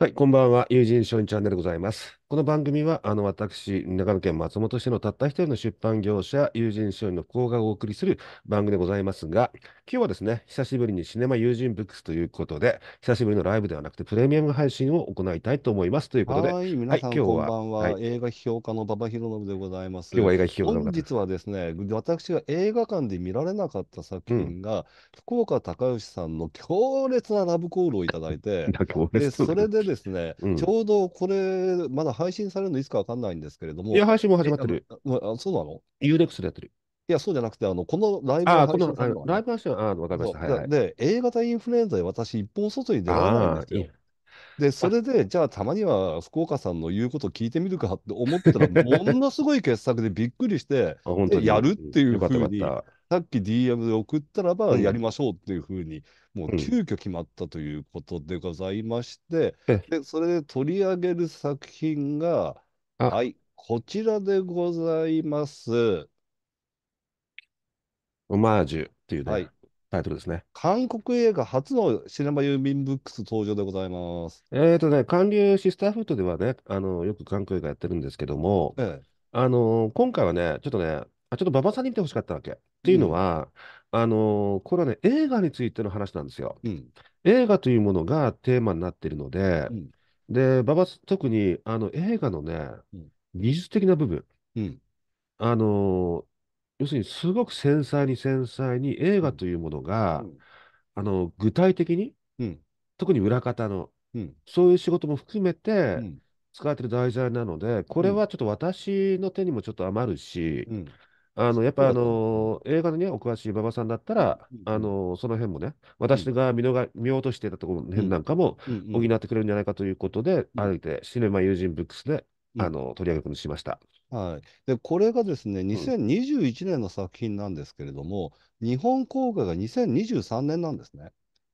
はい、こんばんは。友人勝因チャンネルでございます。この番組は、あの、私、長野県松本市のたった一人の出版業者、友人書院の講がお送りする番組でございますが、今日はですね、久しぶりにシネマ友人ブックスということで、久しぶりのライブではなくて、プレミアム配信を行いたいと思いますということで、はい、皆さん、今日こんばんは、はい、映画批評家の馬場宏信でございます。今日は映画批評家の本日はですね、私が映画館で見られなかった作品が、うん、福岡隆義さんの強烈なラブコールをいただいて、でそれでですね、うん、ちょうどこれ、まだ配信されるのいつかわかんないんですけれども。いや、配信も始まってる。あそうなの u x でやってる。いや、そうじゃなくて、あの、このライブあ、この、あのライブ配信は、あ、わかりました、はいはい。で、A 型インフルエンザで私、一方外に出られないんですよ。で、それで、じゃあ、たまには福岡さんの言うこと聞いてみるかって思ったら、ものすごい傑作でびっくりしてやるっていうふうに、さっき DM で送ったらば、やりましょうっていうふうにもう急遽決まったということでございまして、うん、でそれで取り上げる作品が、はい、こちらでございます。オマージュっていうね、はい、タイトルですね。韓国映画初のシネマユーミンブックス登場でございます。えっ、ー、とね、韓流シスターフットではね、あのよく韓国映画やってるんですけども、ええ、あの今回はね、ちょっとね、あちょっと馬場さんに見てほしかったわけ。っていうのは、うんあのーこれはね、映画についての話なんですよ。うん。映画というものがテーマになっているので、うん。で、馬場さん、特にあの映画のねうん、技術的な部分、うん。あのー要するにすごく繊細に繊細に映画というものが、あの具体的に、うん。特に裏方の、うん。そういう仕事も含めうてん。使われてる題材なので、これはちょっと私の手にもちょっと余るし、うん。あのやっぱあの映画のね、お詳しい馬場さんだったら、あのその辺もね、私が見逃見落としていたところの辺なんかも補ってくれるんじゃないかということで、あえてシネマ友人ブックスで、あの取り上げるしました。はい、でこれがですね、2021年の作品なんですけれども、日本公開が2023年なんですね。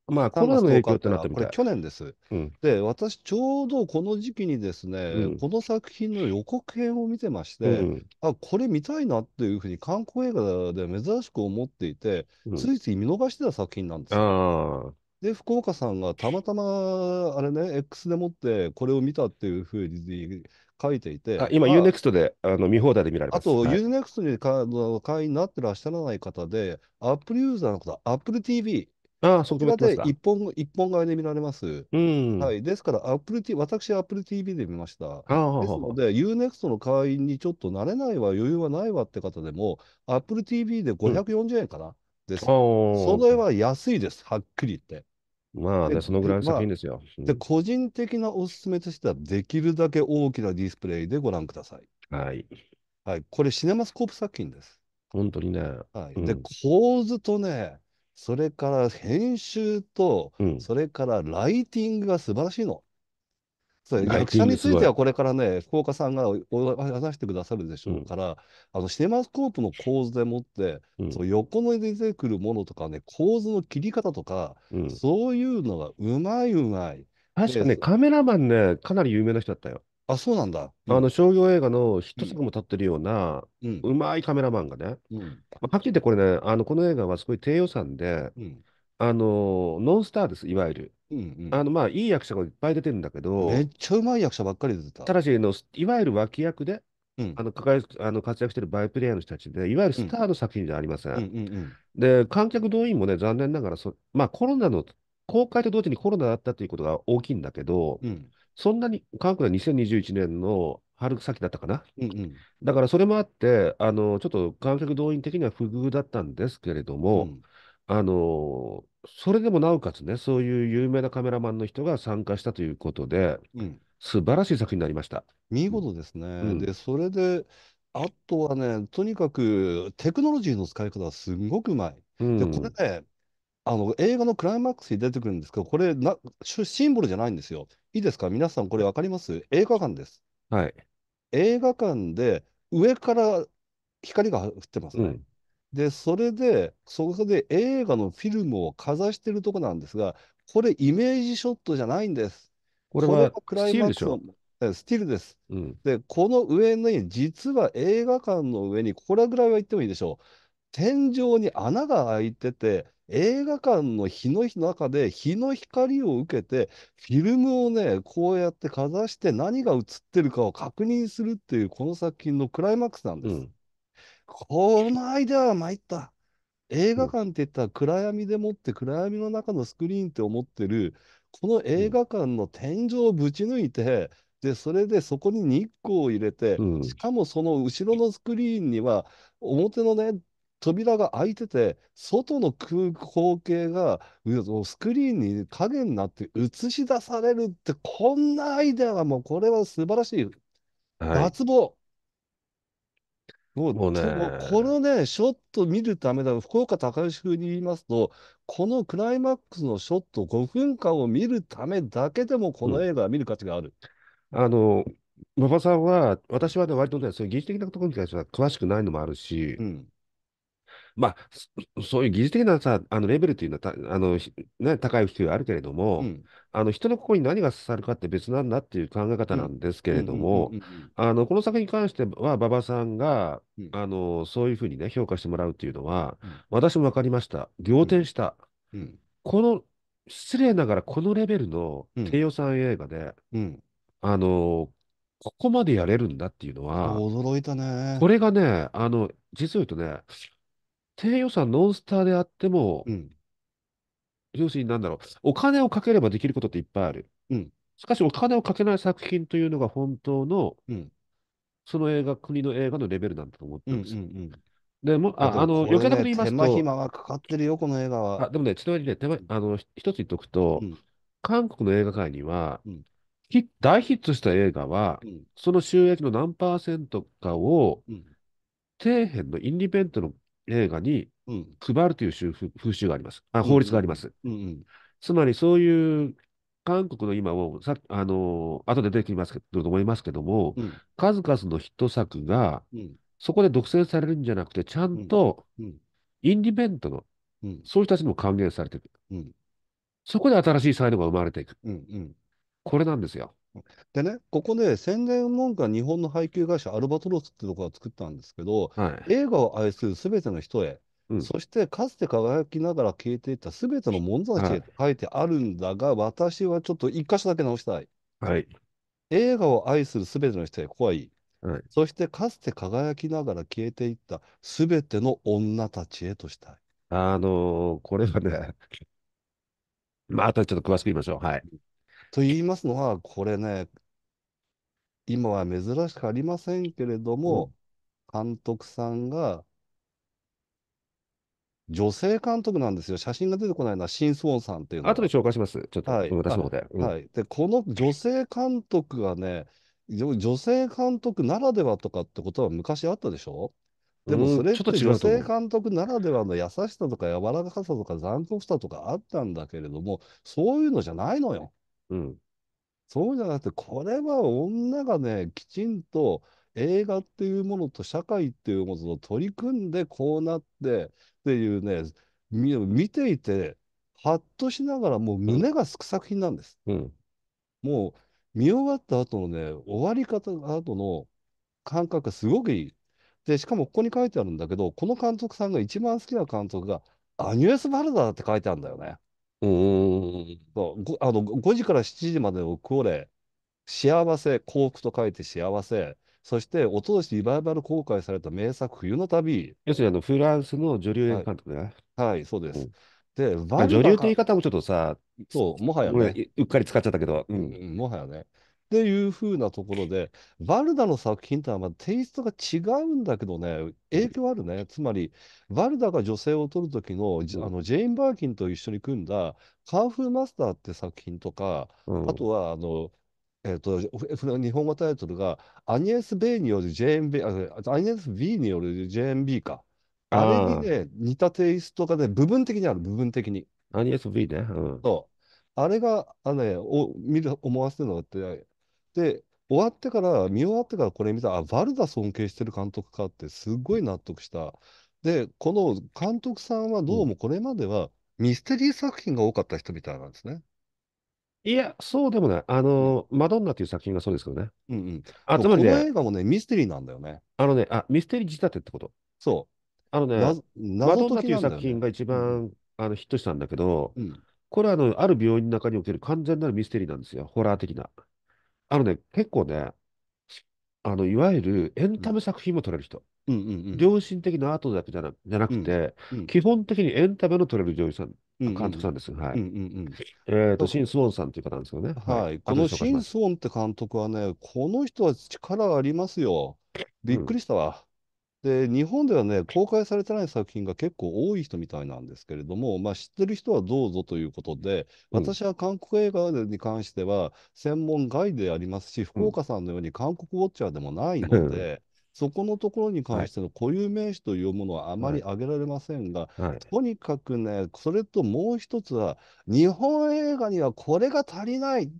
まあ、コロナの影響ってなったみこれ去年です。うん、で、私、ちょうどこの時期にですね、うんこの作品の予告編を見てまして、うんあ、これ見たいなっていうふうに韓国映画で珍しく思っていて、うんついつい見逃してた作品なんですよ。あで、福岡さんがたまたま、あれね、X でもってこれを見たっていうふうに書いていて、あ今、UNEXT であの見放題で見られます。あと、UNEXT にかの会員になってらっしゃらない方で、Apple ユーザーの方、Apple TV、ああ、そこ決まっらてでます一か。本、一本買いで見られます。うはい。ですから、アップル e T、私、Apple TV で見ました。ああ、ですのは。で、UNEXT の会員にちょっと慣れないわ、余裕はないわって方でも、Apple TV で540円かなです。それは安いです、はっきり言って。まあで、そのぐらいの作品あ、ですよ。うで、ん。個人的なおすすめとしては、できるだけ大きなディスプレイでご覧ください。はい。はい。これ、シネマスコープ作品です。本当にね。はい。うで、ん。構図とね、それから編集と、うん、それからライティングが素晴らしいの。そう役者についてはこれからね、福岡さんが話してくださるでしょうから、うん、あのシネマスコープの構図でもって、うん、その横の出てくるものとかね、構図の切り方とか、うん、そういうのがうまいうまい。確かね、カメラマンね、かなり有名な人だったよ。あ、そうなんだ。あの商業映画のヒット作も立ってるような、うん、うまいカメラマンがね、うん、まあ、はっきり言ってこれね、あのこの映画はすごい低予算で、うん、あのノンスターです、いわゆる。うんうん、あのまあいい役者がいっぱい出てるんだけど、めっちゃうまい役者ばっかり出てた。ただしの、いわゆる脇役で、うん、あのあの活躍してるバイプレイヤーの人たちで、いわゆるスターの作品じゃありません。んうんうん、で、観客動員もね、残念ながらそ、まあ、コロナの、公開と同時にコロナだったということが大きいんだけど、うんそんなに、韓国は2021年の春先だったかな。うんうん、だからそれもあって、あのちょっと観客動員的には不遇だったんですけれども、うん、あのそれでもなおかつね、そういう有名なカメラマンの人が参加したということで、うん、素晴らしい作品になりました。見事ですね。うん、で、それで、あとはね、とにかくテクノロジーの使い方はすごくうまい。で、これね、あの映画のクライマックスに出てくるんですけど、これな、シシンボルじゃないんですよ。いいですか皆さん、これ分かります映画館です。はい。映画館で上から光が降ってますうね。ん。で、それで、そこで映画のフィルムをかざしてるとこなんですが、これイメージショットじゃないんです。これはクライマックスのえスティルです。うん。で、この上に、実は映画館の上に、これぐらいは言ってもいいでしょう。天井に穴が開いてて、映画館の日の中で日の光を受けてフィルムをねこうやってかざして何が映ってるかを確認するっていうこの作品のクライマックスなんです。うん、この間は参った映画館って言ったら暗闇でもって暗闇の中のスクリーンって思ってるこの映画館の天井をぶち抜いて、でそれでそこに日光を入れて、うん、しかもその後ろのスクリーンには表のね扉が開いてて、外の空光景がスクリーンに影になって映し出されるって、こんなアイデアはもう、これは素晴らしい。脱帽、もうもうね、このね、ショット見るためだ、福岡隆史風に言いますと、このクライマックスのショット5分間を見るためだけでも、この映画は見る価値がある。うん、あの馬場さんは、私はね、割とね、そういう技術的なところに関しては詳しくないのもあるし、うん、まあ、そういう技術的なさ、あのレベルというのはあの、ね、高い必要あるけれども、うん、あの人の心に何が刺さるかって別なんだっていう考え方なんですけれども、この作品に関しては、馬場さんが、うん、あのそういうふうにね、評価してもらうっていうのは、うん、私も分かりました。仰天した。この、失礼ながら、このレベルの低予算映画で、あの、ここまでやれるんだっていうのは、驚いたね。これがね、あの、実を言うとね、低予算ノンスターであっても、うん、要するになんだろう、お金をかければできることっていっぱいある。うん、しかし、お金をかけない作品というのが本当の、うん、その映画、国の映画のレベルなんだと思ってます。うんうんうんでも、あ、あの、余計なこと言いますと。手間暇がかかってるよ、この映画は。あ、でもね、ちなみにね、手間、あの、一つ言っとくと、うん、韓国の映画界には、うん、大ヒットした映画は、うん、その収益の何パーセントかを、底辺のインディペントの映画に配るという風習があります。あ法律があります。うんつまりそういう韓国の今をさあの後で出てきますけどと思いますけども、うん、数々のヒット作が、そこで独占されるんじゃなくてちゃんとインディペントの、そういう人たちにも還元されていく、そこで新しい才能が生まれていく、これなんですよ。でね、ここで宣伝文句は日本の配給会社アルバトロスってとこが作ったんですけど、はい、映画を愛するすべての人へ、うん、そしてかつて輝きながら消えていったすべてのもんざへと書いてあるんだが、はい、私はちょっと一箇所だけ直したい。はい、映画を愛するすべての人へ怖い。はい、そしてかつて輝きながら消えていったすべての女たちへとしたい。あのー、これはね まあ、とはちょっと詳しく言いましょう。はい。と言いますのは、これね、今は珍しくありませんけれども、監督さんが女性監督なんですよ。写真が出てこないのはシン・ソンさんっていうの後で紹介します。ちょっと、はい私の方で。うんはい。で、この女性監督はね、女性監督ならではとかってことは昔あったでしょでもそれっちょてっと女性監督ならではの優しさとか柔らかさとか残酷さとかあったんだけれども、そういうのじゃないのよ。うん。そうじゃなくて、これは女がね、きちんと映画っていうものと社会っていうものと取り組んでこうなってっていうね、見ていて、はっとしながらもう胸がすく作品なんです。うん。もう見終わった後のね、終わり方後の感覚がすごくいい。で、しかもここに書いてあるんだけど、この監督さんが一番好きな監督がアニュエス・バルダーって書いてあるんだよね。うん。そうあの、5時から7時までをクオ幸せ、幸福と書いて幸せ、そして、おととしリバイバル公開された名作、冬の旅。要するにあのフランスの女流映は画い、監督ね。はい、そうでうす。んで、まあ、バル女流とって言い方もちょっとさ、そう、もはやね、うっかり使っちゃったけど、ううんもはやね。っていう風なところで、バルダの作品とはまあテイストが違うんだけどね、影響あるね。つまり、バルダが女性を撮る時のあのジェイン・バーキンと一緒に組んだ、カーフーマスターって作品とか、うんあとは、あの、えっと、日本語タイトルが、アニエス・ベイによる JMB、アニエス・ビーによる JMB か。あれにね、似たテイストがね、部分的にある、部分的に。アニエス V ね。うん。そう。あれが、あのね、お見る思わせるのって、で、終わってから、見終わってからこれ見たら、あ、バルダ尊敬してる監督かって、すごい納得した。で、この監督さんはどうもこれまではミステリー作品が多かった人みたいなんですね。いや、そうでもない。あの、マドンナっていう作品がそうですけどね。うんうん。あ、つまりね、この映画もね、ミステリーなんだよね。あのね、あ、ミステリー仕立てってことそう。あのね、マドンナっていう作品が一番、あのヒットしたんだけど、うん、これはあの、ある病院の中における完全なるミステリーなんですよ。ホラー的な。あのね、結構ね、あのいわゆるエンタメ作品も撮れる人。うんうんうん、良心的なアートだけじゃなじゃなくて、うんうん、基本的にエンタメの撮れる女優さん、監督さんです。はい。うんうんうん、えっ、ー、と、シン・スウォンさんという方なんですよね。はい。このシン・スウォンって監督はね、この人は力ありますよ。びっくりしたわ。で日本ではね公開されてない作品が結構多い人みたいなんですけれども、まあ、知ってる人はどうぞということで私は韓国映画に関しては専門外でありますし、うん、福岡さんのように韓国ウォッチャーでもないの で。そこのところに関しての固有名詞というものはあまり挙げられませんが、はいはい、とにかくね、それともう一つは、日本映画にはこれが足りない。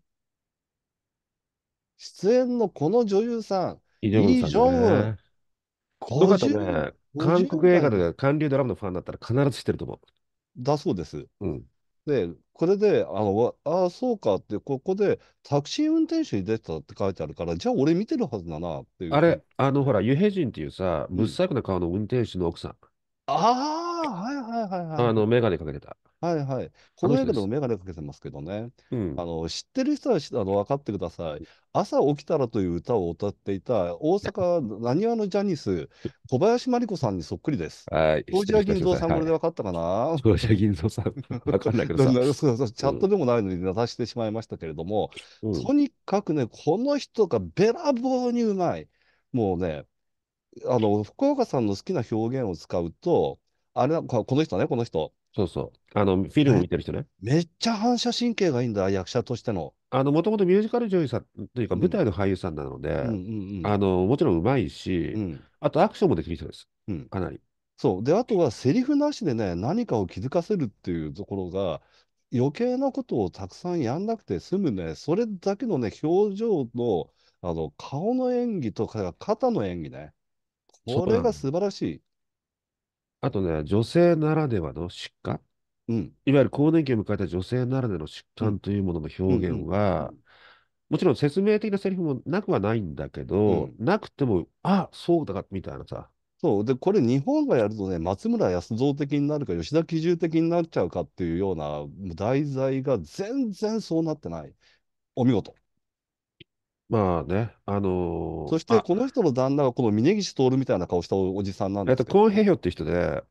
出演のこの女優さん、イ・ジョンウン、の方ね、韓国映画とか韓流ドラマのファンだったら必ず知ってると思う。だそうです。うん。で、これで、あの、あそうかって、ここでタクシー運転手に出てたって書いてあるから、じゃあ俺見てるはずだなっていう。あれ、あの、ほら、ユヘジンっていうさ、ぶっさくな顔の運転手の奥さん。ああ、はいはいはいはい。あの、メガネかけてた。はいはい。この間でも眼鏡かけてますけどね。あの、知ってる人はしあの分かってください。朝起きたらという歌を歌っていた大阪 なにわのジャニス、小林真理子さんにそっくりです。はい、当失銀し蔵さん、これで分かったかな当時銀蔵さん、分かんないけどさ。そうそうチャットでもないのに出させてしまいましたけれども、とにかくね、この人がべらぼうにうまい。もうね、あの、福岡さんの好きな表現を使うと、あれここの人ね、この人。そうそう。あの、フィルム見てる人ね。めっちゃ反射神経がいいんだ、役者としての。あの、もともとミュージカル女優さんというか、舞台の俳優さんなので、あの、もちろんうまいし、あとアクションもできる人です。うん、かなり。そう。で、あとはセリフなしでね、何かを気づかせるっていうところが、余計なことをたくさんやんなくて済むね、それだけのね、表情の、あの、顔の演技とか、肩の演技ね。これが素晴らしい。あとね、女性ならではの疾患、うん。いわゆる更年期を迎えた女性ならではの疾患というものの表現は、もちろん説明的なセリフもなくはないんだけうど、ん。なくても、あ、そうだか、みたいなさ。そう。で、これ日本がやるとね、松村康造的になるか、吉田基重的になっちゃうかっていうような題材が全然そうなってない。お見事。まあね、あのそしてあこの人の旦那がこの峯岸徹みたいな顔したおじさんなんえでっすと、けど、コーンヘヒっていう人で、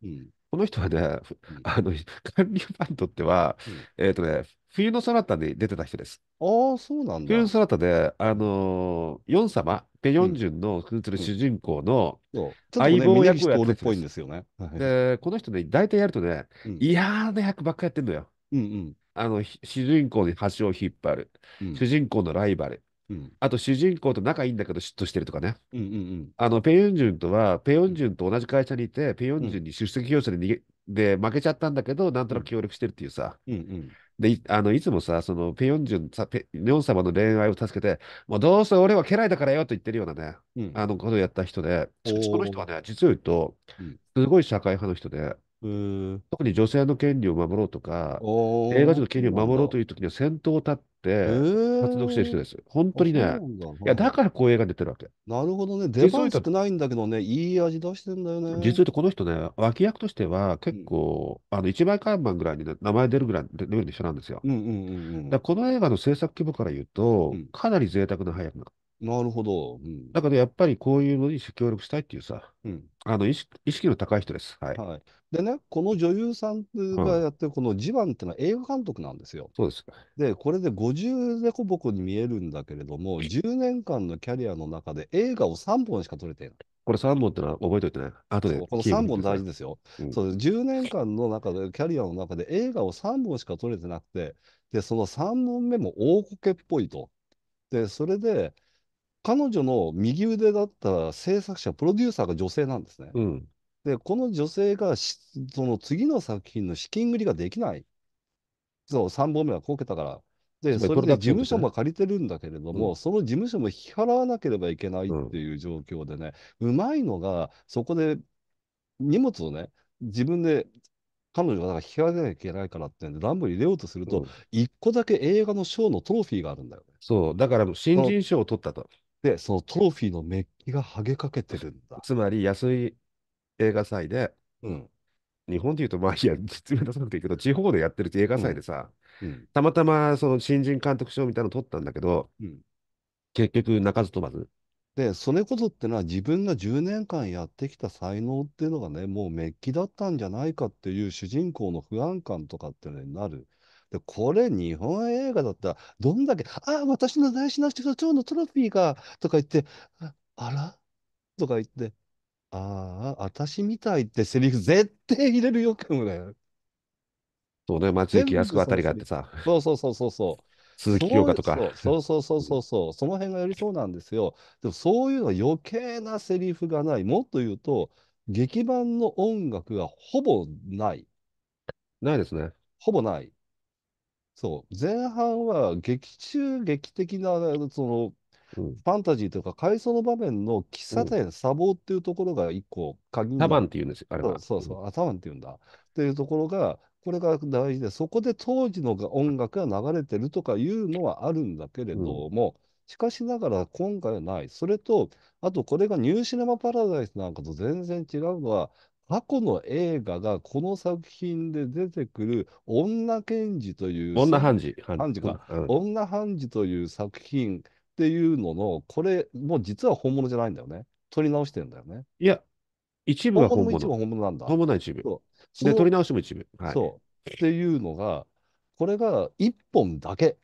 この人はね、あの、韓流バンドっては、えっとね、冬のソナに出てた人です。ああ、そうなんだ冬。のソナタで、あのー、ヨン様、ペヨンジュンの扮する主人公の、そうちょっとね、相棒峯役岸をやって徹るっぽいんですよね。はいで、この人ね、大体やるとね、うん嫌な役ばっかやってんのよ。うんうんあの、主人公に橋を引っ張る、主人公のライバル、うん、あと主人公と仲いいんだけど嫉妬してるとかね、うんうんうん、あのペヨンジュンとはペヨンジュンと同じ会社にいて、ペヨンジュンに出席業者で逃げ、で負けちゃったんだけどなんとなく協力してるっていうさ、うんうん、でいあのいつもさそのペヨンジュンさペニョン様の恋愛を助けてもうどうせ俺は家来だからよと言ってるようなね、うん、あのことをやった人でその人はね実を言うと、すごい社会派の人で、特に女性の権利を守ろうとか、映画人の権利を守ろうという時には先頭を立って活動してる人です。本当にね、そうなんだいや、だからこう映画に出てるわけ。なるほどね。出実を言番うと少ないんだけどね、いい味出してんだよ実をね。言うと、この人ね、脇役としては結構、あの一枚看板ぐらいにね名前出るぐらいのレベル一緒なんですよ。うんうんうんうん。だからこの映画の制作規模から言うと、かなり贅沢な配役なのなるほど。うん、だからやっぱりこういうのに協力したいっていうさ、うん、あの意識意識の高い人です、はい。はい。でね、この女優さんがやってるこのジバンっていうのは映画監督なんですよ。そうです。で、これで50でこぼこに見えるんだけれども、10年間のキャリアの中で映画を3本しか撮れてない。これ3本ってのは覚えておいてね。とで。この3本大事ですよ、うん、そう。10年間の中で、キャリアの中で映画を3本しか撮れてなくて、で、その3本目も大コケっぽいと。で、それで、彼女の右腕だった制作者、プロデューサーが女性なんですね。うん、で、この女性がその次の作品の資金繰りができない。そう、3本目はこけたから。で、それで事務所も借りてるんだけれども、うん、その事務所も引き払わなければいけないっていう状況でね、うん、まいのが、そこで荷物をね、自分で彼女がだから引き上なきゃいけないからってんで、乱舞入れようとすると、1個だけ映画の賞のトロフィーがあるんだよね。そう、だから新人賞を取ったと。で、そのトロフィーのメッキが剥げかけてるんだ。つまり安い映画祭で、うん、日本でいうと、まあいや、実名出さなくていいけど、地方でやってる映画祭でさ、うん、たまたまその新人監督賞みたいなの取ったんだけど、うん、結局、鳴かず飛ばず。で、それこそってのは自分が10年間やってきた才能っていうのがね、もうメッキだったんじゃないかっていう主人公の不安感とかっていうのになる。でこれ日本映画だったらどんだけ「ああ私の大事な社蝶のトロフィーが」とか言って「あら?」とか言って「ああ私みたい」ってセリフ絶対入れるよくもね。そうね松雪安子あたりがあってさ。そうそうそうそうそう。鈴木京香とか。そうそうそうそうそう、その辺がやりそうなんですよ。でもそういうの余計なセリフがない。もっと言うと、劇版の音楽がほぼない。ないですね。ほぼない。そう、前半は劇中劇的な、その、うんファンタジーというか、回想の場面の喫茶店、砂防っていうところが一個鍵にタバンっていうんですよ、あれそうは。そうそう、ンっていうんだ。っていうところが、これが大事で、そこで当時の音楽が流れてるとかいうのはあるんだけれども、しかしながら今回はない。それと、あとこれがニューシネマパラダイスなんかと全然違うのは、過去の映画がこの作品で出てくる女検事という女判事判事か、うん、女判事という作品っていうののこれもう実は本物じゃないんだよね撮り直してるんだよねいや一部が本物一部本物なんだ本物は一部で撮り直しも一部、はい、そうっていうのがこれが1本だけ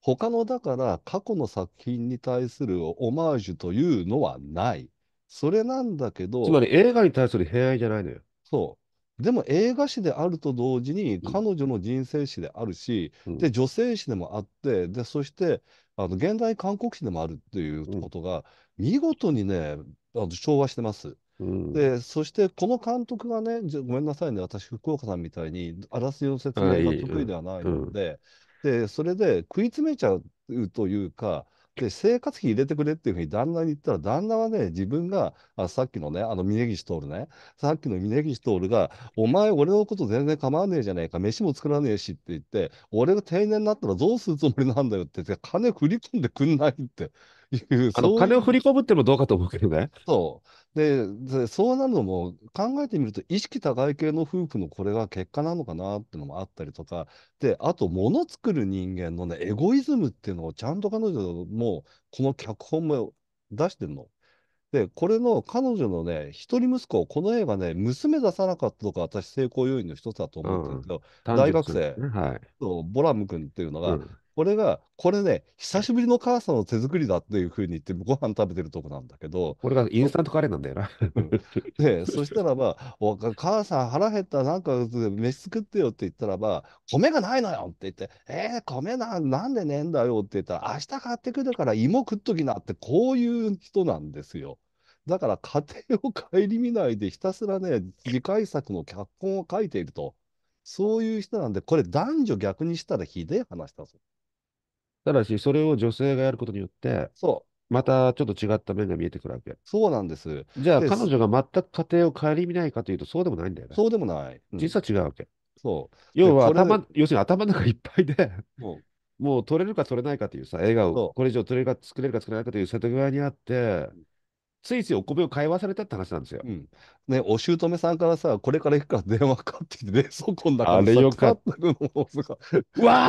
他のだから過去の作品に対するオマージュというのはないそれなんだけど、つまり映画に対する偏愛じゃないのよ。そう。でも映画史であると同時に、彼女の人生史であるし、うんで、女性史でもあって、で、そして、あの、現代韓国史でもあるっていうことが、見事にね、あの調和してます。うんで、そしてこの監督がね、ごめんなさいね、私、福岡さんみたいに、あらすじの説明が得意ではないので、で、それで食い詰めちゃうというか、で、生活費入れてくれっていうふうに旦那に言ったら、旦那はね、自分が、あさっきのね、あの峯岸徹ね、さっきの峯岸徹が、お前、俺のこと全然構わねえじゃねえか、飯も作らねえしって言って、俺が定年になったらどうするつもりなんだよってって金振り込んでくんないって。いうあの金を振り込むってもどうかと思うけどね。そう。で、でそうなるのも考えてみると、意識高い系の夫婦のこれが結果なのかなってのもあったりとか、で、あと、もの作る人間のね、エゴイズムっていうのをちゃんと彼女も、この脚本も出してるの。で、これの彼女のね、一人息子、この映画ね、娘出さなかったとか、私、成功要因の一つだと思ってるけど、うん、大学生、ねはい、ボラム君っていうのが、う俺が、これね、久しぶりの母さんの手作りだっていうふうに言って、ご飯食べてるとこなんだけど。俺がインスタントカレーなんだよな。で、そしたらば、お母さん腹減った、なんか飯作ってよって言ったらば、米がないのよって言って、えー、米ななんでねえんだよって言ったら、明日買ってくるから芋食っときなって、こういう人なんですよ。だから家庭を顧みないでひたすらね、次回作の脚本を書いていると。そういう人なんで、これ男女逆にしたらひでえ話だぞ。ただし、それを女性がやることによって、そう。またちょっと違った面が見えてくるわけ。そうなんです。じゃあ、彼女が全く家庭を顧みないかというと、そうでもないんだよね。そうでもない。うん実は違うわけ。そう。要は頭、要するに頭の中いっぱいで、もう取れるか取れないかというさ、映画を、これ以上取れるか作れるか作れないかという瀬戸際にあって、ついついお米を買い忘れたって話なんですよ。うん、ね、お姑さんからさ、これから行くから電話かかってきて、冷蔵庫の中あれよかった。うわ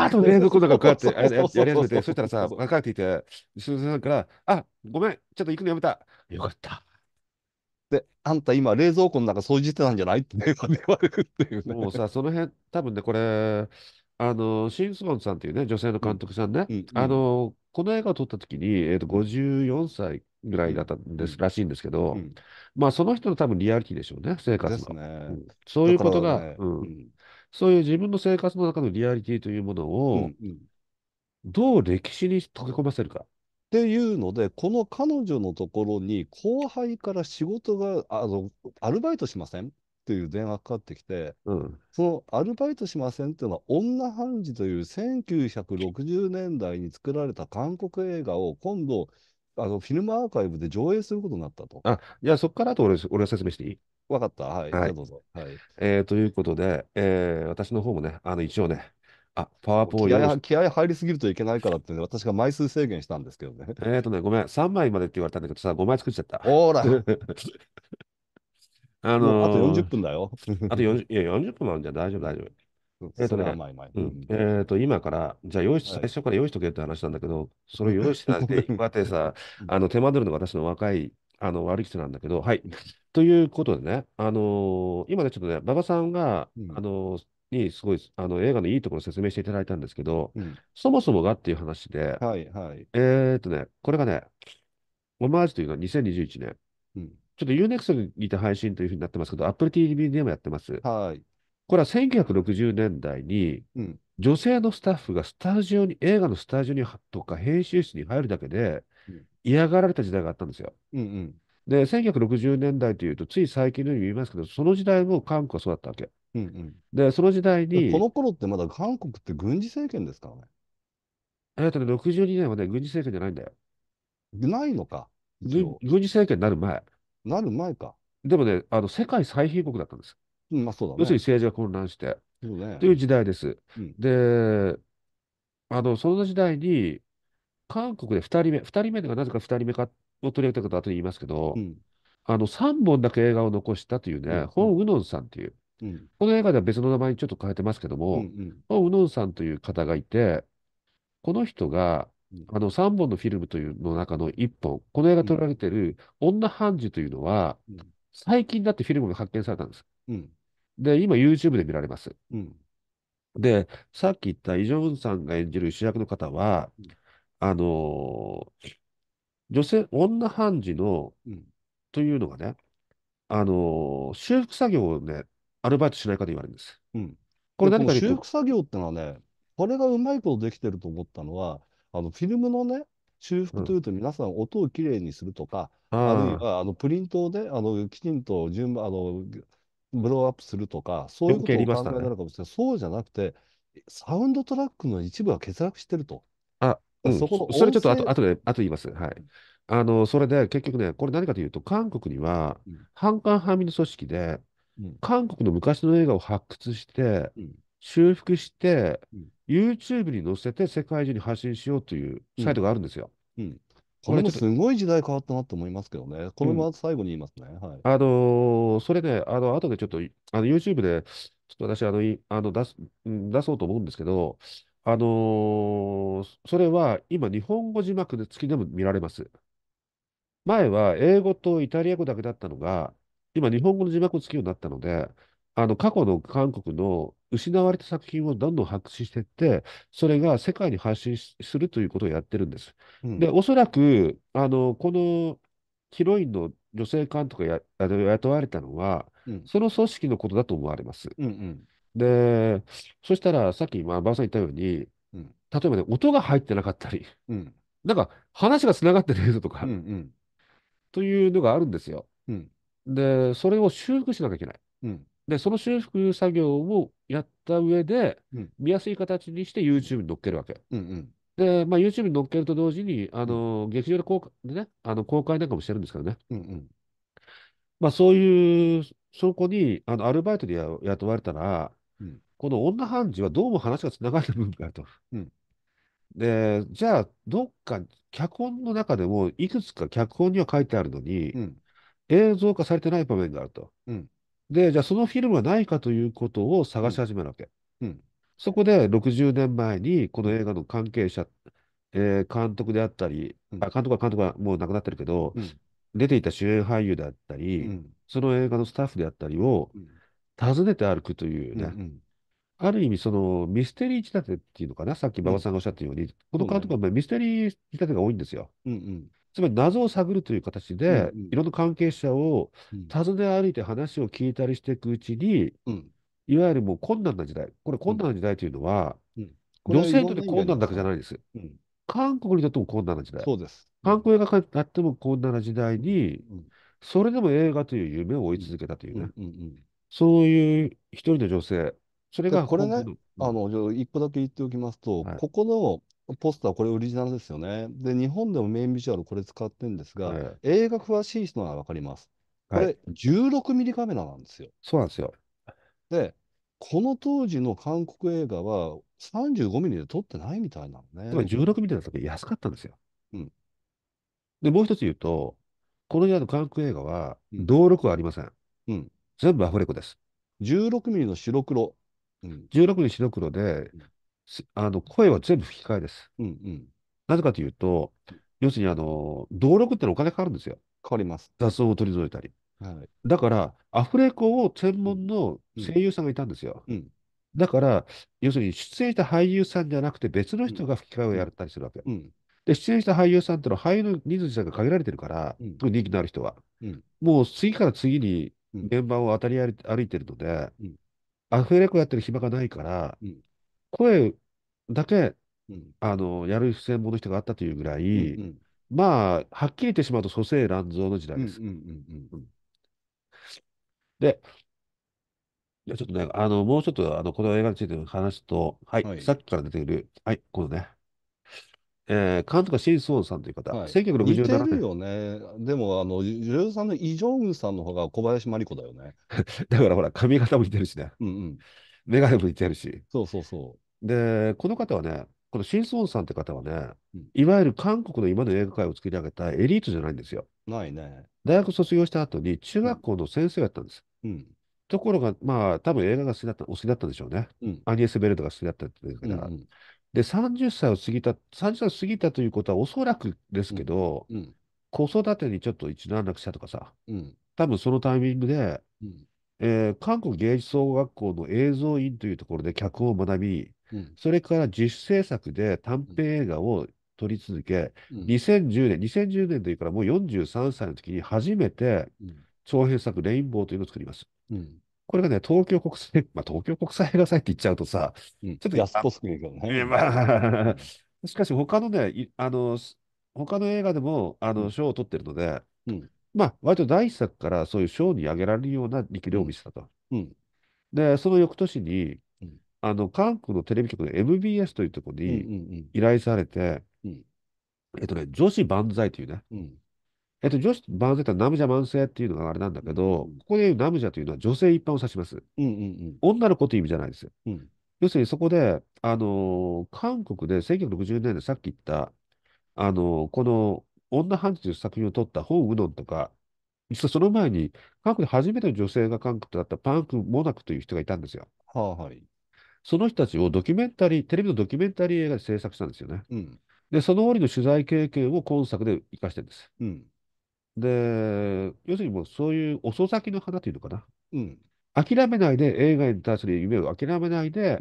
ーっと冷蔵庫の中こうやって、あれやり始めて、そしたらさ、かかってきて、すみませんから、あごめん、ちょっと行くのやめた。よかった。で、あんた今、冷蔵庫の中掃除してたんじゃないって電話で言われるっていうさ、その辺、多分ね、これ、あの、シンスボンさんっていうね、女性の監督さんね、うんうんあの、この映画を撮った時に、えっ、ー、と、54歳ぐらいだったんです、らしいんですけど、まあその人の多分リアリティでしょうね、生活の。ねそういうことが、ね、そういう自分の生活の中のリアリティというものを、どう歴史に溶け込ませるか。っていうので、この彼女のところに、後輩から仕事が、あのアルバイトしませんっていう電話がかかってきて、うん、そのアルバイトしませんっていうのは、女判事という1960年代に作られた韓国映画を今度、あのフィルムアーカイブで上映することになったと。あ、じゃあそこからあと俺俺は説明していいわかった。はい。はい、どうぞ。はいえー、ということで、えー、私の方もね、あの一応ね、あ、パワーポーント。気合入りすぎるといけないからって、ね、私が枚数制限したんですけどね。えっ、とね、ごめん、3枚までって言われたんだけどさ、5枚作っちゃった。ほら あのー、あと40分だよ。あと40、いや、40分なんじゃ大丈夫、大丈夫。えっとね、えっと、今から、じゃあ用意し、最初から用意しとけって話なんだけど、それ用意してないて、今ってさ、あの、手間取るのが私の若い、あの、悪いなんだけど、はい。ということでね、あの今ね、ちょっとね、馬場さんが、あのに、すごい、あの、映画のいいところを説明していただいたんですけど、そもそもがっていう話で、はいはい。えっとね、これがね、オマージュというのは2021年。うんちょっと UNEXT にて配信というふうになってますけど、Apple TV でもやってます。はい。これは1960年代に、女性のスタッフがスタジオに、映画のスタジオにとか編集室に入るだけで嫌がられた時代があったんですよ。うんうん、で、1960年代というと、つい最近のように見えますけど、その時代も韓国はそうだったわけ。うんうん、で、その時代に。この頃ってまだ韓国って軍事政権ですからね。えっとね、62年はね、軍事政権じゃないんだよ。ないのか。軍事政権になる前。なる前か。でもね、あの世界最貧国だったんです。まあそうだね、要するに政治が混乱して、ね、という時代です。うん、であの、その時代に、韓国で2人目、2人目がなぜか2人目かを取り上げたこと後で言いますけど、うん、あの3本だけ映画を残したというね、うん、ホン・ウノンさんという、うん、この映画では別の名前にちょっと変えてますけども、うんうん、ホン・ウノンさんという方がいて、この人が、あの3本のフィルムというの中の1本、この映画取られてる女判事というのは、最近だってフィルムが発見されたんです。うん、で、今 YouTube で見られます。うん、で、さっき言ったイ・ジョンさんが演じる主役の方は、うん、あのー、女性、女判事の、うん、というのがね、あのー、修復作業をね、アルバイトしないかと言われるんです。うん、これ何か修復作業ってのはね、これがうまいことできてると思ったのは、あのフィルムのね、修復というと皆さん音をきれいにするとか、うん、あるいはあのプリントをね、あのきちんと順番、あのブローアップするとか、そういうことを考えなのかもしれない、ね、そうじゃなくて、サウンドトラックの一部は欠落してると。あ、うん、そこそれちょっと後後で後で言います。はい。あの、それで結局ね、これ何かというと、韓国には半官半民の組織で、うん、韓国の昔の映画を発掘して、うん、修復して、うん、YouTube に載せて世界中に発信しようというサイトがあるんですよ。うんこれもすごい時代変わったなと思いますけどね。これも最後に言いますね。うん、はい、あのー、それね、あの後でちょっとあの YouTube で、ちょっと私あのいあの出す、出そうと思うんですけど、あのー、それは今、日本語字幕で月きでも見られます。前は英語とイタリア語だけだったのが、今、日本語の字幕付きようになったので、あの過去の韓国の失われた作品をどんどん発掘していって、それが世界に発信するということをやってるんです。うん、で、おそらく、あのこのヒロインの女性監督が雇われたのは、うん、その組織のことだと思われます。うんうん、で、そしたら、さっき、まあ、ばあさん言ったように、うん、例えばね、音が入ってなかったり、うん、なんか話がつながってないぞとか、うんうん、というのがあるんですよ。で、それを修復しなきゃいけない。で、その修復作業をやった上で、うん、見やすい形にして YouTube に載っけるわけ。うんうんで、まあ、YouTube に載っけると同時に、あの、劇場で公開、ね、あの公開なんかもしてるんですけどね。うんうん、まあ、そういう、そこに、あの、アルバイトで雇われたら、うん、この女判事はどうも話がつながる部分があると。うん、で、じゃあ、どっか、脚本の中でも、いくつか脚本には書いてあるのに、うん、映像化されてない場面があると。うで、じゃあそのフィルムはないかということを探し始めるわけ。うん、そこで60年前にこの映画の関係者、えー、監督であったり、うん、あ監督は監督はもう亡くなってるけど、うん、出ていた主演俳優であったり、その映画のスタッフであったりを訪ねて歩くというね、うんうん、ある意味そのミステリー仕立てっていうのかな、さっき馬場さんがおっしゃったように、この監督はミステリー仕立てが多いんですよ。うんうんつまり謎を探るという形で、うんうん、いろんな関係者を訪ね歩いて話を聞いたりしていくうちに、うん、いわゆるもう困難な時代、これ困難な時代というのは、女性にとって困難だけじゃないです。韓国にとっても困難な時代。そうです。韓国映画館になっても困難な時代に、それでも映画という夢を追い続けたというね。そういう一人の女性、それがこれね、あの、一個だけ言っておきますと、はい、ここのポスター、これオリジナルですよね。で、日本でもメインビジュアルこれ使ってるんですが、映画詳しい人ならわかります。こはいれ、16ミリカメラなんですよ。そうなんですよ。で、この当時の韓国映画は35ミリで撮ってないみたいなのね。16ミリだったら安かったんですよ。うんで、もう一つ言うと、この時代の韓国映画は、動力はありません。うん全部アフレコです。16ミリの白黒。うん16ミリ白黒であの、声は全部吹き替えです。うんうん。なぜかというと、要するに、あの、登録ってのはお金かかるんですよ。かかります。雑音を取り除いたり。はい。だから、アフレコを専門の声優さんがいたんですよ。うん。だから、要するに出演した俳優さんじゃなくて別の人が吹き替えをやったりするわけ。うん。で、出演した俳優さんってのは俳優の人数自体が限られてるから、うん、人気のある人は。うん。もう次から次に現場を当たり歩いてるので、うん、アフレコやってる暇がないから、うん声だけ、あの、やる不専門の人があったというぐらい、うん、まあ、はっきり言ってしまうと、蘇生乱造の時代です。で、いや、ちょっとね、あの、もうちょっと、あの、この映画についての話と、はい、はい、さっきから出てくる、はい、このね、えー、監督はシン・ソンさんという方、はい、1967年。よね。でも、あの、さんのイ・ジョンウさんの方が小林真理子だよね。だからほら、髪型も似てるしね。うんうん。メガネも似てるし。そうそうそう。で、この方はね、このシン・ソンさんって方はね、うん、いわゆる韓国の今の映画界を作り上げたエリートじゃないんですよ。ないね。大学卒業した後に中学校の先生をやったんです。うん、ところが、まあ、多分映画が好きだったお好きだったんでしょうね。うん、アニエス・ベルトが好きだったっていうから。うんうん、で、30歳を過ぎた、30歳を過ぎたということはおそらくですけど、子育てにちょっと一段落したとかさ、多分そのタイミングで、えー、韓国芸術総合学校の映像院というところで脚本を学び、それから自主制作で短編映画を撮り続け、2010年、2010年というからもう43歳の時に初めて長編作レインボーというのを作ります。これがね、東京国際、まあ、東京国際映画祭って言っちゃうとさ、ちょっと安っぽすぎるけどね。まあ、しかし他のね、あの、他の映画でも、あの、賞を取ってるので、うんまあ、割と第一作からそういう賞に挙げられるような力量を見せたと。うん、で、その翌年に、あの、韓国のテレビ局の MBS というところに依頼されて、えっとね、女子万歳というね、えっと、女子万歳ってナムジャ万世っていうのがあれなんだけど、ここでいうナムジャというのは女性一般を指します。うんうんうん、女の子という意味じゃないですよ。要するにそこで、あのー、韓国で1960年代さっき言った、あのー、この女判事作品を撮ったホウ・ウノンとか、実はその前に、韓国で初めての女性が韓国だったパンク・モナクという人がいたんですよ。はあ、はい。その人たちをドキュメンタリー、テレビのドキュメンタリー映画で制作したんですよね。うん、で、その折の取材経験を今作で生かしてるんです。うん、で、要するにもうそういう遅咲きの花というのかな。うん、諦めないで、映画に対する夢を諦めないで、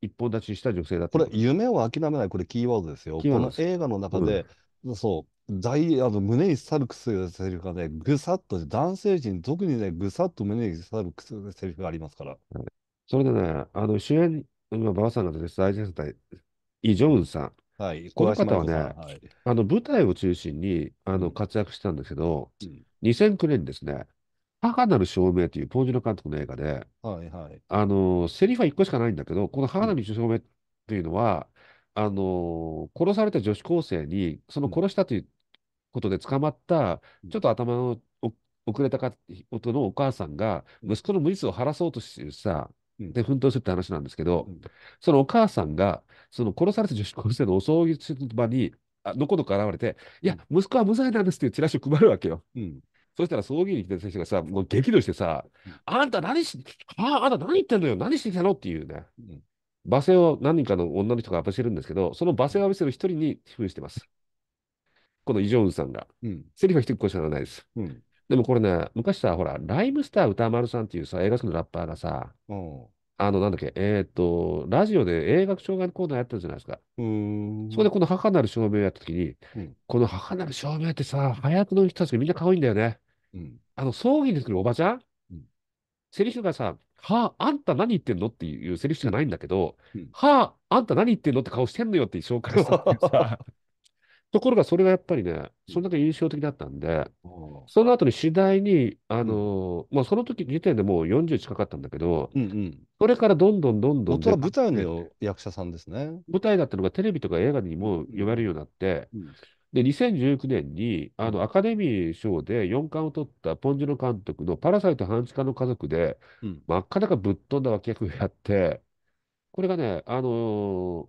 一本立ちした女性だった。これ、夢を諦めない、これキーワードですよ。この映画の中で、そう、大、あの、胸に刺さるくするセリフがね、ぐさっと、男性陣、特にね、ぐさっと胸に刺さるくするセリフがありますから。それでね、あの、主演、今、馬場さんが出て大事なん、イ・ジョンウンさん。はい、この方はね、はい、あの舞台を中心にあの活躍したんですけど、うん、2009年ですね、母なる証明というポンジュノ監督の映画で、はいはい、あのセリフは1個しかないんだけど、この母なる証明というのは、あの、殺された女子高生に、その殺したということで捕まった、ちょっと頭の遅れたか夫のお母さんが、息子の無実を晴らそうとしてさ、で、奮闘するって話なんですけど、そのお母さんが、その殺された女子高生のお葬儀場に、のこどこ現れて、いや、息子は無罪なんですっていうチラシを配るわけよ。うんそしたら葬儀に来てる選手がさ、もう激怒してさ、あんた何し、ああんた何言ってんのよ、何してきたのっていうね、うん、罵声を何人かの女の人が浴びせるんですけど、その罵声を浴びせる一人に扮してます。このイ・ジョンウンさんが。うん、セリフは一人しかないです。うん、でもこれね、昔さ、ほら、ライムスター歌丸さんっていうさ、映画好きのラッパーがさ、あの、なんだっけ、えっ、と、ラジオで映画障害のコーナーやったじゃないですか。そこでこの母なる照明をやったときに、うん、この母なる照明ってさ、早くの人たちがみんな可愛いんだよね。うん、あの、葬儀に来るおばちゃん、うん、セリフがさ、はあ、あんた何言ってんのっていうセリフじゃないんだけど、うん、はあ、あんた何言ってんのって顔してんのよって紹介うさ、ところがそれがやっぱりね、そのだけ印象的だったんで、その後に次第に、あのー、まあ、その時時点でもう40近かったんだけど、うんうん、それからどんどんどんどん、ね。は舞台の役者さんですね。舞台だったのがテレビとか映画にも呼ばれるようになって、うんで、2019年に、あの、アカデミー賞で4冠を取ったポンジュノ監督のパラサイト半地下の家族で、真っ赤なかぶっ飛んだ脇役をやって、これがね、あのー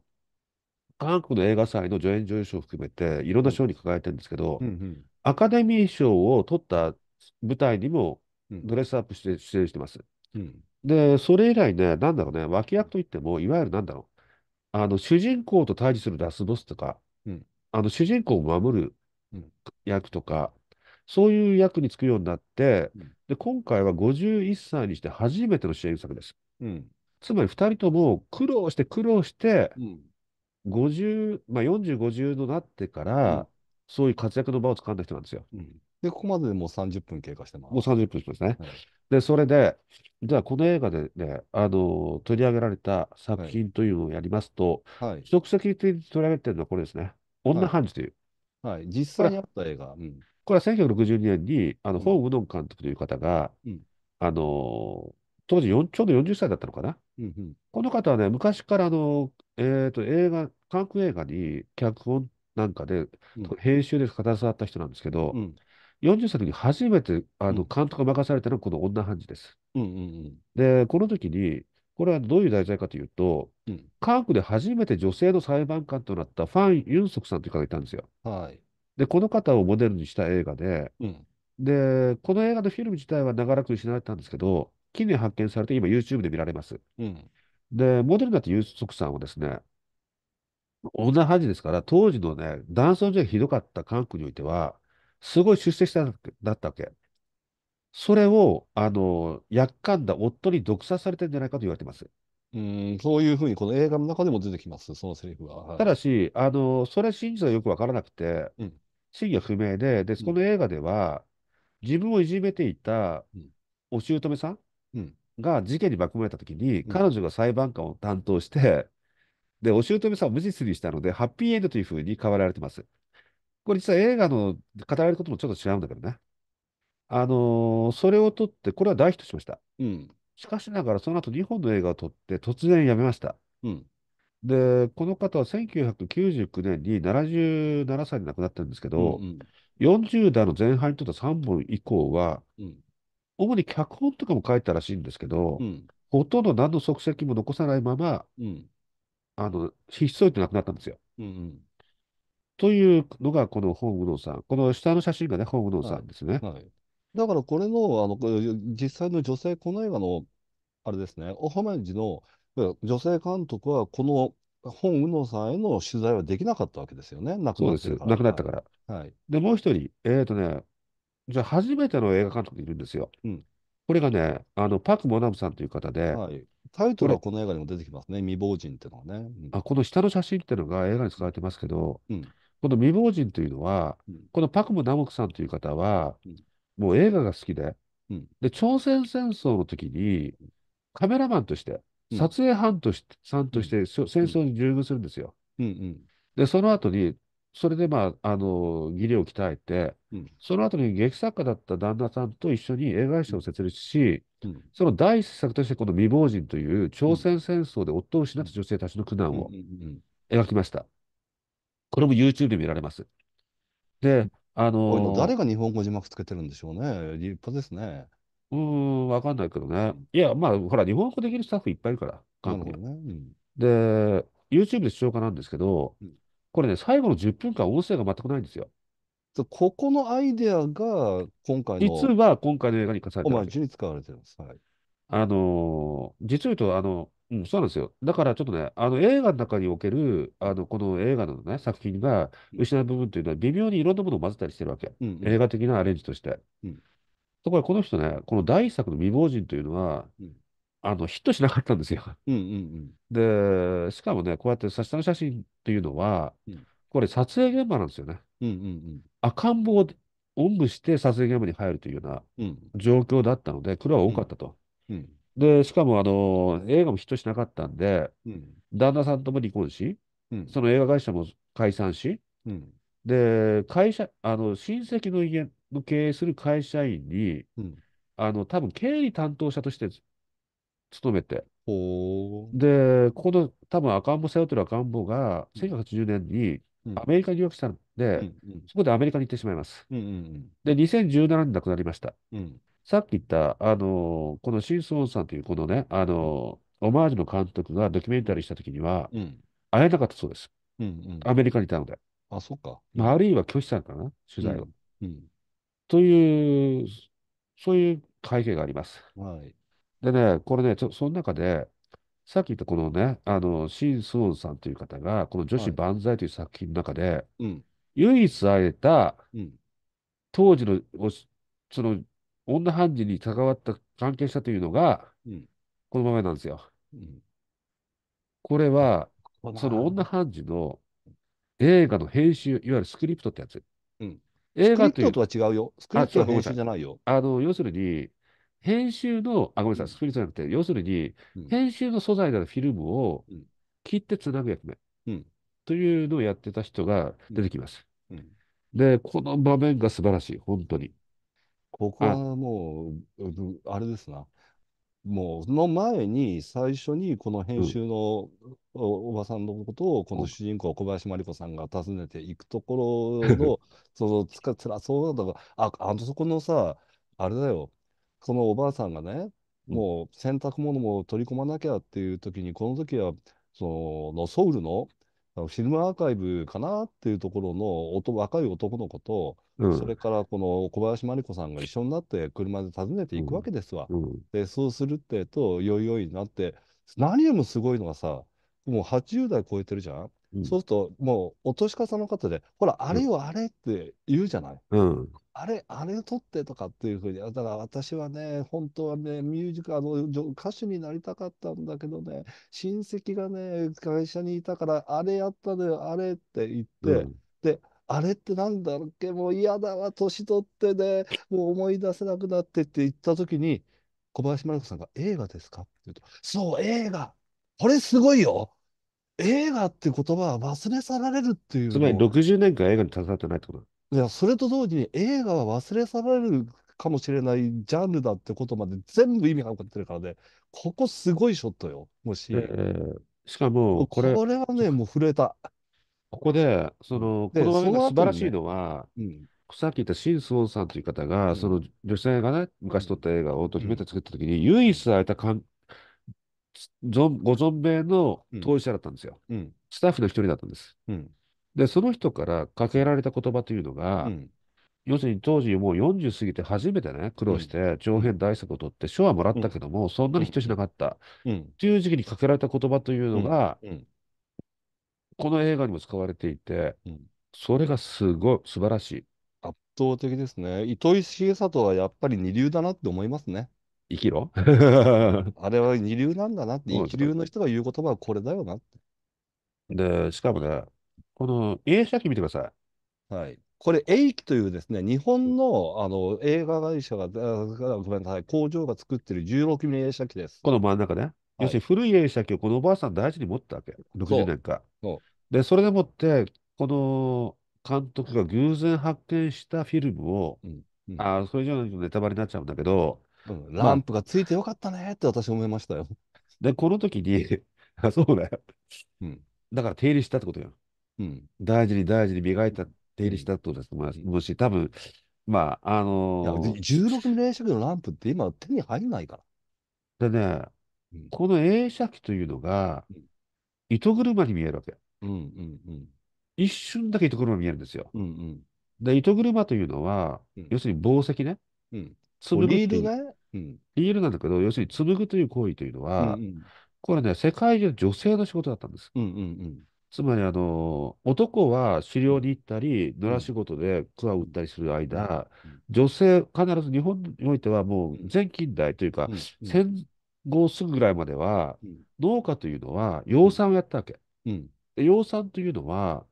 韓国の映画祭の助演女優賞を含めて、いろんな賞に輝いてるんですけど、アカデミー賞を取った舞台にもドレスアップして出演してます。で、それ以来ね、なんだろうね、脇役といっても、いわゆるなんだろう、あの主人公と対峙するラスボスとか、うん、あの主人公を守る役とか、そういう役につくようになって、で今回は51歳にして初めての主演作です。うん、つまり2人とも苦労して苦労して、うん、50まあ、40、50となってから、うん、そういう活躍の場をつかんだ人なんですよ。うん、で、ここまででもう30分経過してます。もう30分しますね。はい、で、それで、じゃあこの映画でね、あの取り上げられた作品というのをやりますと、はいはい、に取り上げてるのはこれですね。女判事という。はい、実際にあった映画。うん、これは1962年に、あの、ホームドン監督という方が、うん、あの、当時ちょうど40歳だったのかな。うんうん、この方はね、昔からあの、えっ、ー、と、映画、韓国映画に脚本なんかで、編集で携わった人なんですけど、うん、40歳の時に初めてあの監督が任されたのはこの女判事です。うんうんうん、で、この時に、これはどういう題材かというと、うん、韓国で初めて女性の裁判官となったファン・ユンソクさんという方がいたんですよ。はい、で、この方をモデルにした映画で、うん、で、この映画のフィルム自体は長らく失われたんですけど、近年発見されて今 YouTube で見られます。うん、で、モデルになったユンソクさんはですね、女恥ですから、当時のね、男尊女卑がひどかった韓国においては、すごい出世しただったわけ。それを、あの、やっかんだ夫に毒殺されてんじゃないかと言われてます。うんそういうふうに、この映画の中でも出てきます、そのセリフは。ただし、あの、それは真実はよくわからなくて、うん、真偽は不明で、で、この映画では、自分をいじめていたお姑さんが事件に巻き込まれたときに、彼女が裁判官を担当して、で、お姑さんを無実にしたので、ハッピーエンドというふうに変わられてます。これ実は映画の語られることもちょっと違うんだけどね。あのーそれを撮って、これは大ヒットしました。しかしながら、その後2本の映画を撮って、突然やめました。で、この方は1999年に77歳で亡くなったんですけど、40代の前半に撮った3本以降は、主に脚本とかも書いたらしいんですけど、ほとんど何の足跡も残さないまま、あの、ひっそりと亡くなったんですよ。というのが、この本ドンさん。この下の写真がね、本ドンさんですね。い。はい。だからこれの、あの、実際の女性、この映画の、あれですね、オハメンジの女性監督は、この本宇野さんへの取材はできなかったわけですよね、亡くそうなっでてす。から。亡くなったから。はい。で、もう一人、えっとね、じゃあ初めての映画監督いるんですよ。うんこれがね、あの、パク・モナムさんという方で、はいタイトルはこの映画にも出てきますね、未亡人っていうのはね。うんあ、この下の写真っていうのが映画に使われてますけど、うんこの未亡人というのは、このパク・モナムさんという方はうん、もう映画が好きで、うん、で、朝鮮戦争の時に、カメラマンとして、撮影班として、さんとして、戦争に従軍するんですよ。うんうん、で、その後に、それでまあ、あの、義理を鍛えて、うん、その後に劇作家だった旦那さんと一緒に映画会社を設立し、うん、その第一作としてこの未亡人という朝鮮戦争で夫を失った女性たちの苦難を描きました。これも YouTube で見られます。で、あの誰が日本語字幕つけてるんでしょうね。立派ですね。うーん、わかんないけどね。いや、まあ、ほら、日本語できるスタッフいっぱいいるから、韓国ね。うんで、YouTube で視聴可なんですけどうん、これね、最後の10分間、音声が全くないんですよ。ここのアイデアが今回実のは今回の映画に生かれてるまあに使われてんです。はい。あのー実を言うと、あの、うん、そうなんですよ。だからちょっとね、あの映画の中における、あのこの映画の、ね、作品が失う部分というのは、微妙にいろんなものを混ぜたりしてるわけ。映画的なアレンジとして。うんところがこの人ね、この第一作の未亡人というのは、あのヒットしなかったんですよ。で、しかもね、こうやって差しの写真っていうのは、これ撮影現場なんですよね。うん赤ん坊をおんぶして撮影現場に入るというような状況だったので、苦労は多かったと。うんで、しかもあの映画もヒットしなかったんで、旦那さんとも離婚し、その映画会社も解散し、で、会社、あの親戚の家の経営する会社員に、あの多分経理担当者として勤めて、で、ここの多分赤ん坊背負ってる赤ん坊が、1980年にアメリカに留学したんで、そこでアメリカに行ってしまいます。で、2017年亡くなりました。さっき言った、あの、このシン・ソンさんというこのね、あの、オマージュの監督がドキュメンタリーしたときには、うん、会えなかったそうです。うんうん、アメリカにいたので。あ、そっか。まあ、あるいは拒否されたかな、取材を。うん、うん、という、そういう会見があります。はい、でね、これね、その中で、さっき言ったこのね、あの、シン・ソーンさんという方が、この女子万歳という作品の中で、はい唯一会えた、当時のその女判事に関わった、関係したというのが、うん、このままなんですよ。うん、これは、その女判事の映画の編集、いわゆるスクリプトってやつ。うん、映画という。スクリプトとは違うよ。スクリプトは編集じゃないよ。あの要するに、編集の、あ、ごめんなさい、スクリプトじゃなくて、要するに、編集の素材であるフィルムを切ってつなぐ役目、うん、というのをやってた人が出てきます。うん、で、この場面が素晴らしい、本当に。僕はもう、あれですな。もう、その前に、最初にこの編集のおおばさんのことを、この主人公、小林真理子さんが訪ねていくところ の、そのつか、つらそうだとか、あ、あのそこのさ、あれだよ、そのおばあさんがね、もう洗濯物も取り込まなきゃっていう時に、この時は、そのソウルのあのフィルムアーカイブかなっていうところの若い男の子と、それからこの小林真理子さんが一緒になって車で訪ねていくわけですわ。でそうするってとよいよいになって何よりもすごいのがさもう80代超えてるじゃん。そうすると、もう、お年か方の方で、ほら、あれよ、あれって言うじゃない、うん、あれ、あれ取ってとかっていうふうに、だから私はね、本当はね、ミュージカルの歌手になりたかったんだけどね、親戚がね、会社にいたから、あれやったのよ、あれって言って、うん、で、あれってなんだっけ、もう嫌だわ、年取ってね、もう思い出せなくなってって言ったときに、小林真理子さんが映画ですかって言うと、そう、映画これすごいよ映画って言葉は忘れ去られるっていう。つまり60年間映画に携わってないってこといや、それと同時に映画は忘れ去られるかもしれないジャンルだってことまで全部意味が分かってるからね、ここすごいショットよ、もし。えー、しかも、これ。これはね、もう震えた。ここで、その、この場面が素晴らしいのは、のねうんさっき言ったシン・スウォンさんという方が、うん、その女性がね、昔撮った映画をドキュメンター作った時に、うん、唯一空いたかんご存命の当事者だったんですよ。うん、スタッフの一人だったんです、うん。で、その人からかけられた言葉というのが、うん、要するに当時もう40過ぎて初めてね、苦労して長編大作を取って賞はもらったけども、そんなに人しなかった、っていう時期にかけられた言葉というのが、この映画にも使われていて、それがすごい素晴らしい。圧倒的ですね。糸井重里はやっぱり二流だなって思いますね。生きろ あれは二流なんだなって、一流の人が言う言葉はこれだよなって。で、しかもね、この映写機見てください。はい。これ、エイキというですね、日本のあの映画会社が、ごめんなさい、工場が作ってる16ミリ映写機です。この真ん中ね。要するに古い映写機をこのおばあさん大事に持ったわけ、60年間。で、それでもって、この監督が偶然発見したフィルムを、うんうん、あそれじゃのネタバレになっちゃうんだけど、ランプがついてよかったねって私思いましたよ。で、この時に、あそうだよ。うん、だから手入れしたってことよ。うん、大事に大事に磨いた、手入れしたってことです。ます。もし多分、まあ、あのー、16ミリ映写機のランプって今手に入んないから。でね、うん、この映写機というのが、糸車に見えるわけ。うんうんうん、一瞬だけ糸車見えるんですよ。うんうん、で糸車というのは、うん、要するに宝石ね、うん、つぶぐリールが、うん、リールなんだけど、要するに紡ぐという行為というのは、うんうん、これね、世界中の女性の仕事だったんです。うんうんうんつまりあの男は狩猟に行ったり、野良仕事で桑を売ったりする間、うん、女性、必ず日本においてはもう前近代というか、うん、戦後すぐぐらいまでは、うん、農家というのは養蚕をやったわけ。で養蚕というのは、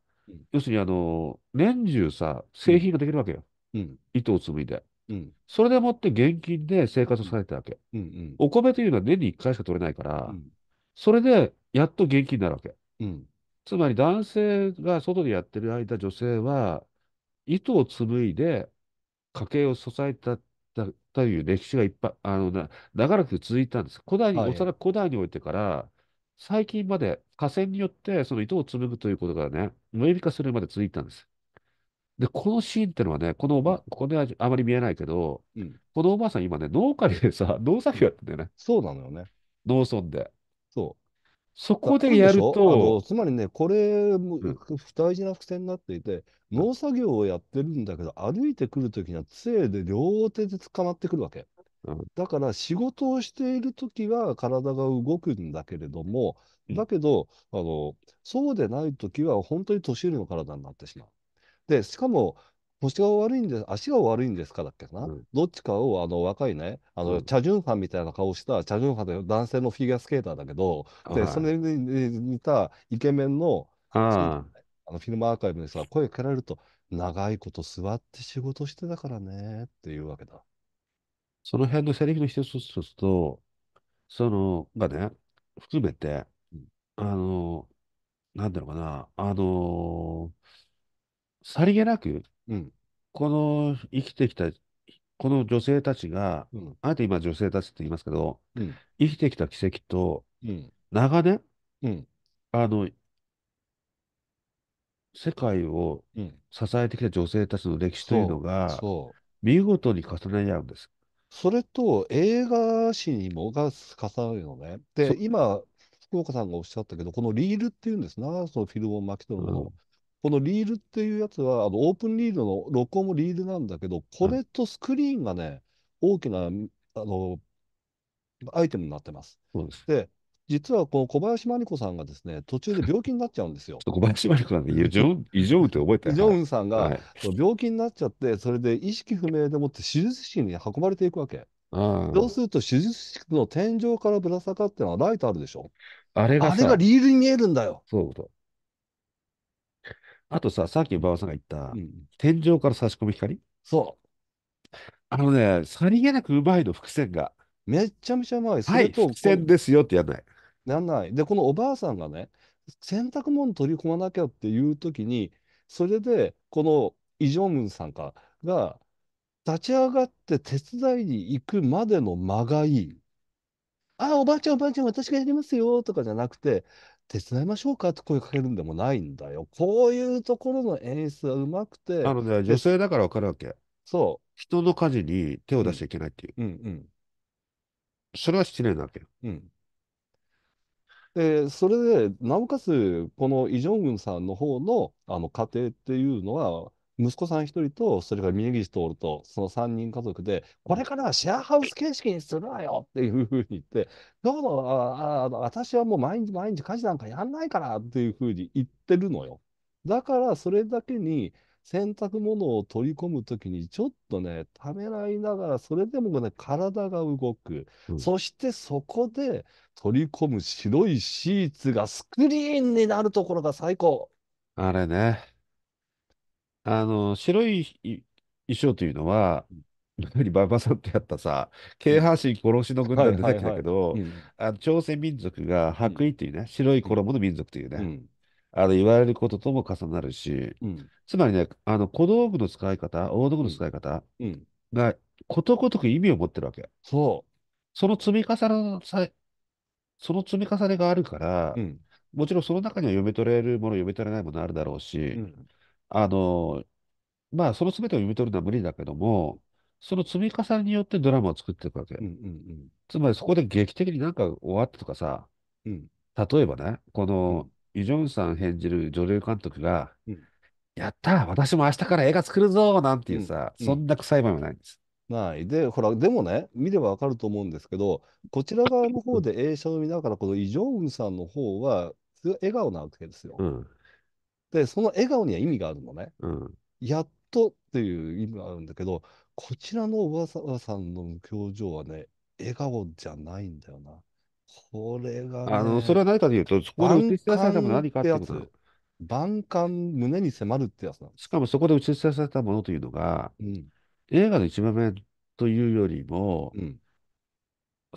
要するにあの年中さ、製品ができるわけよ、糸を紡いで。うん、それでもって現金で生活をされてたわけ、うんうん。お米というのは年に1回しか取れないから、うん、それでやっと現金になるわけ。うん、つまり男性が外でやってる間、女性は糸を紡いで家計を支えたという歴史がいっぱい、あのな長らく続いたんです。古代に、はい、おそらく古代においてから、最近まで河川によってその糸を紡ぐということがね、無意味化するまで続いたんです。で、このシーンってのはね、このおば、ここではあまり見えないけど、うん、このおばあさん今ね、農家でさ、農作業やってんだよね。そうなのよね。農村で。そう。そこでやると。つまりね、これも、大事な伏線になっていて、農作業をやってるんだけど、歩いてくるときには杖で両手で捕まってくるわけ。うん、だから仕事をしているときは体が動くんだけれども、だけど、うん、あのそうでないときは本当に年寄りの体になってしまう。で、しかも、腰が悪いんで、足が悪いんですかだっけな、うん、どっちかをあの若いね、あの、うん、チャジュンファンみたいな顔した、チャジュンファンの男性のフィギュアスケーターだけど、でそれに似たイケメンの、あのフィルムアーカイブにさ、声かけられると、長いこと座って仕事してたからねっていうわけだ。その辺のセリフの一つ一つと、その、がね、含めて、うん、あの、なんだろうかな、あのーさりげなく、うん、この生きてきた、この女性たちが、うん、あえて今女性たちって言いますけど、うん、生きてきた奇跡と、長年、あの、世界を支えてきた女性たちの歴史というのが、見事に重ね合うんです。それと映画史にもが重なるのね。で、今、福岡さんがおっしゃったけど、このリールっていうんですな、そのフィルムン巻き取るの。このリールっていうやつは、あのオープンリールの録音もリールなんだけど、これとスクリーンがね、大きなあのアイテムになってます。そうですで実はこの小林真理子さんがですね、途中で 病気になっちゃうんですよ。小林真理子さんで、異常運って覚えてい。ジョンさんが、病気になっちゃって、それで意識不明でもって手術室に運ばれていくわけ。そうすると手術室の天井からぶら下がってのはライトあるでしょあれがあれがリールに見えるんだよ。そうあとさ、さっき馬場さんが言った、うん、天井から差し込む光そう。あのね、さりげなくうまいの、伏線が。めっちゃめちゃうまい。それと、はい、伏線ですよってやんない。やんない。で、このおばあさんがね、洗濯物取り込まなきゃっていう時に、それで、このイ・ジョンウンさんかが、立ち上がって手伝いに行くまでの間がいい。あ、おばあちゃん、おばあちゃん、私がやりますよとかじゃなくて、手伝いましょうかって声かけるんでもないんだよ。こういうところの演出がうまくて。なので、女性だからわかるわけ。そう。人の家事に手を出しちゃいけないっていう。うん、うん、うん。それは失礼なわけよ。うん。で、それで、なおかつ、このイ・ジョングンさんの方のあの家庭っていうのは、息子さん一人と、それから峯岸徹と、その三人家族で、これからはシェアハウス形式にするわよっていうふうに言って、どうぞああ私はもう毎日毎日家事なんかやんないからっていうふうに言ってるのよ。だから、それだけに、洗濯物を取り込むときに、ちょっとね、ためらいながら、それでもね、体が動く、うん、そしてそこで取り込む白いシーツがスクリーンになるところが最高。あれね。あの、白い衣装というのは、やり馬場さんとやったさ、京阪神殺しの軍団ってだきだけど、あの朝鮮民族が白衣というね、白い衣の民族というね、あの言われることとも重なるし、つまりね、あの小道具の使い方、大道具の使い方がことごとく意味を持ってるわけ。そう。その積み重ねのその積み重ねがあるから、もちろんその中には読み取れるもの、読み取れないものあるだろうし、あの、まあ、その全てを読み取るのは無理だけども、その積み重ねによってドラマを作っていくわけ。つまりそこで劇的になんか終わってとかさ、例えばね、このイ・ジョンさん演じる女流監督が、やったー、私も明日から映画作るぞーなんていうさ、そんな臭い場はないんです。ない。で、ほら、でもね、見ればわかると思うんですけど、こちら側のう方で映写を見ながら、このイ・ジョンウンさんの方は、笑顔なわけですよ。うんで、その笑顔には意味があるのね。うん、やっとっていう意味があるんだけど、こちらの小川さんの表情はね、笑顔じゃないんだよな。これが、ね、あの、それは何かというと、そこで映し出されたもの何かってこと万感胸に迫るってやつなんしかもそこで映し出されたものというのが、うん、映画の一場目というよりも、うん、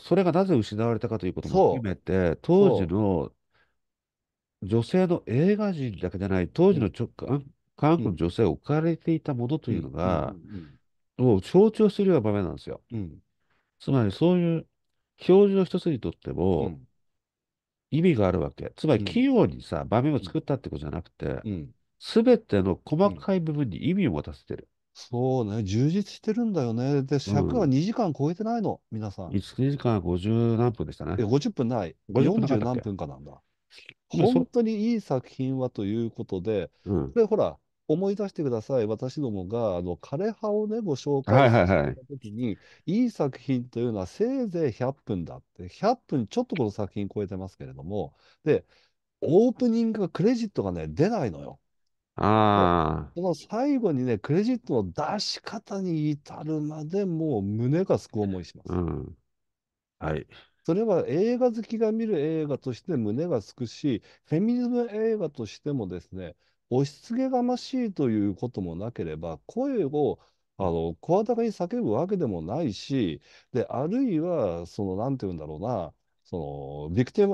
それがなぜ失われたかということも含めて、当時の女性の映画人だけじゃない、当時の直韓、韓国の女性を置かれていたものというのが、を象徴するような場面なんですよ。うん、つまりそういう表示の一つにとっても、うん、意味があるわけ。つまり器用にさ、うん、場面を作ったってことじゃなくて、すべ、ての細かい部分に意味を持たせてる。そうね、充実してるんだよね。で、尺は2時間超えてないの、皆さん。2時間50何分でしたね。いや、50分ない。40何分かなんだ。本当にいい作品はということで、うん、ほら、思い出してください、私どもが、あの、枯葉をね、ご紹介したときに、はいはいはい、いい作品というのはせいぜい100分だって、100分ちょっとこの作品超えてますけれども、で、オープニングがクレジットがね、出ないのよ。あその最後にね、クレジットの出し方に至るまでもう胸がすく思いします。うん、はい。それは映画好きが見る映画として胸がすくし、フェミニズム映画としてもですね、押しつけがましいということもなければ、声をあの声高に叫ぶわけでもないし、であるいは、その、なんて言うんだろうな、そのビクティ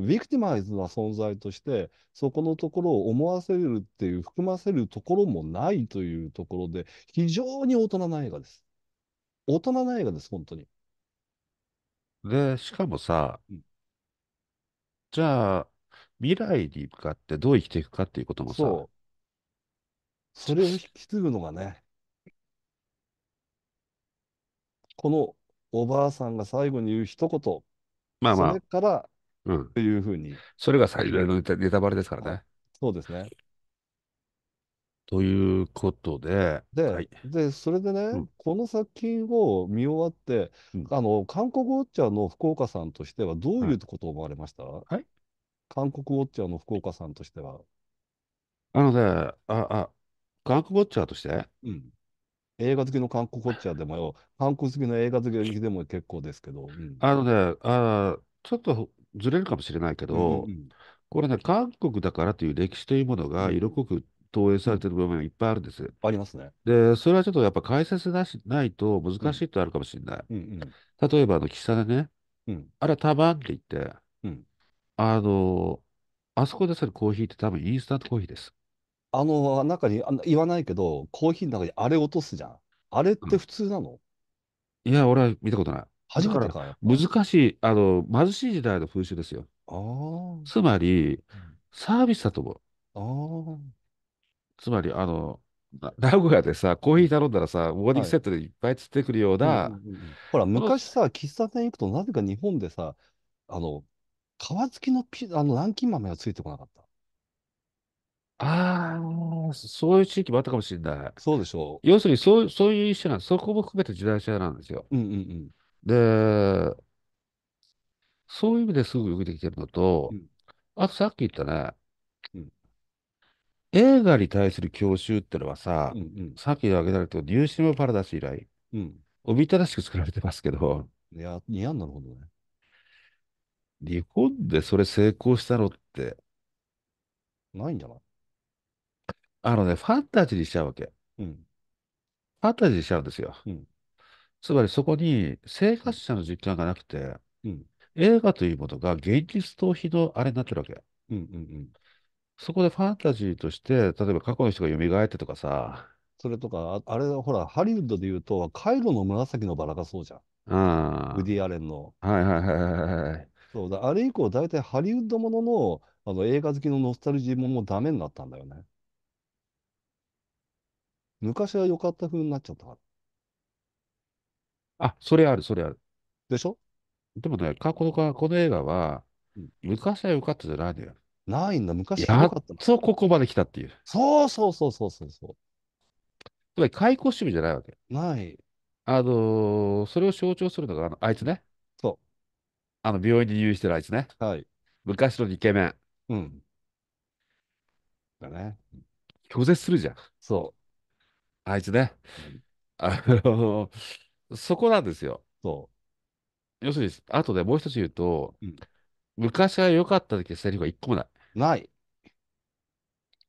マ、ビクティマイズな存在として、そこのところを思わせるっていう、含ませるところもないというところで、非常に大人な映画です。大人な映画です、本当に。で、しかもさ、じゃあ、未来に向かってどう生きていくかっていうこともさ、そう。それを引き継ぐのがね、このおばあさんが最後に言う一言、まあまそれあ、からうん。というふうに、それが最大のネタ、ネタバレですからね。そうですね。ということで、で、はい、でそれでね、うん、この作品を見終わって、うん、あの韓国ウォッチャーの福岡さんとしては、どういうことを思われました、はい、韓国ウォッチャーの福岡さんとしては。あのね、あ、あ、韓国ウォッチャーとして、うん、映画好きの韓国ウォッチャーでもよ、韓国好きの映画好きでも結構ですけど。うん、あのねあ、ちょっとずれるかもしれないけど、うんうん、これね、韓国だからという歴史というものが色濃く投影されてる部分がいっぱいあるんです。ありますね。で、それはちょっとやっぱ解説なしないと難しいってあるかもしれない。うんうん、例えば、あの、喫茶でね、うん、あれはたまんって言って、うん、あの、あそこでさるコーヒーって多分インスタントコーヒーです。あの、中にあ言わないけど、コーヒーの中にあれ落とすじゃん。あれって普通なの、うん、いや、俺は見たことない。初めてか。難しい、あの、貧しい時代の風習ですよ。ああ。つまり、サービスだと思う。ああ。つまり、あの、名古屋でさ、コーヒー頼んだらさ、モーニングセットでいっぱい釣ってくるような、はいうんうんうん、ほら、昔さ、喫茶店行くと、なぜか日本でさ、あの、皮付きのピあの南京豆はついてこなかった。ああ、そういう地域もあったかもしれない。そうでしょう。要するにそうそういう一種なんそこも含めて時代性なんですよ。うんうんうん、で、そういう意味ですぐよくできてるのと、うん、あとさっき言ったね、映画に対する教習ってのはさ、さっき挙げられたニューシネマパラダイス以来、うん、おびただしく作られてますけど。いや、いや、なるほどね。日本でそれ成功したのって。ないんじゃないあのね、ファンタジーにしちゃうわけ。うん、ファンタジーにしちゃうんですよ。うん、つまりそこに生活者の実感がなくて、うん、映画というものが現実逃避のあれになってるわけ。うんうんうんそこでファンタジーとして、例えば過去の人が蘇ってとかさ、それとか、あれ、ほら、ハリウッドで言うと、カイロの紫のバラがそうじゃん。うん。ウディ・アレンの。はいはいはいはいそうだ、あれ以降、大体ハリウッドもののあの映画好きのノスタルジーももうダメになったんだよね。昔は良かった風になっちゃったから。あ、それある、それある。でしょでもね、過去のかこの映画は、うん昔は良かったじゃないんだよ。ないんだ、昔やっとここまで来たっていう。そうそうそうそうそうそう。つまり解雇趣味じゃないわけ。ない。あのー、それを象徴するのがあのあいつね。そう。あの病院に入院してるあいつね。はい。昔のイケメン。うん。だね。拒絶するじゃん。そう。あいつね。あのー、そこなんですよ。そう。要するに、あとでもう一つ言うと、うん、昔は良かった時はセリフが一個もない。ない。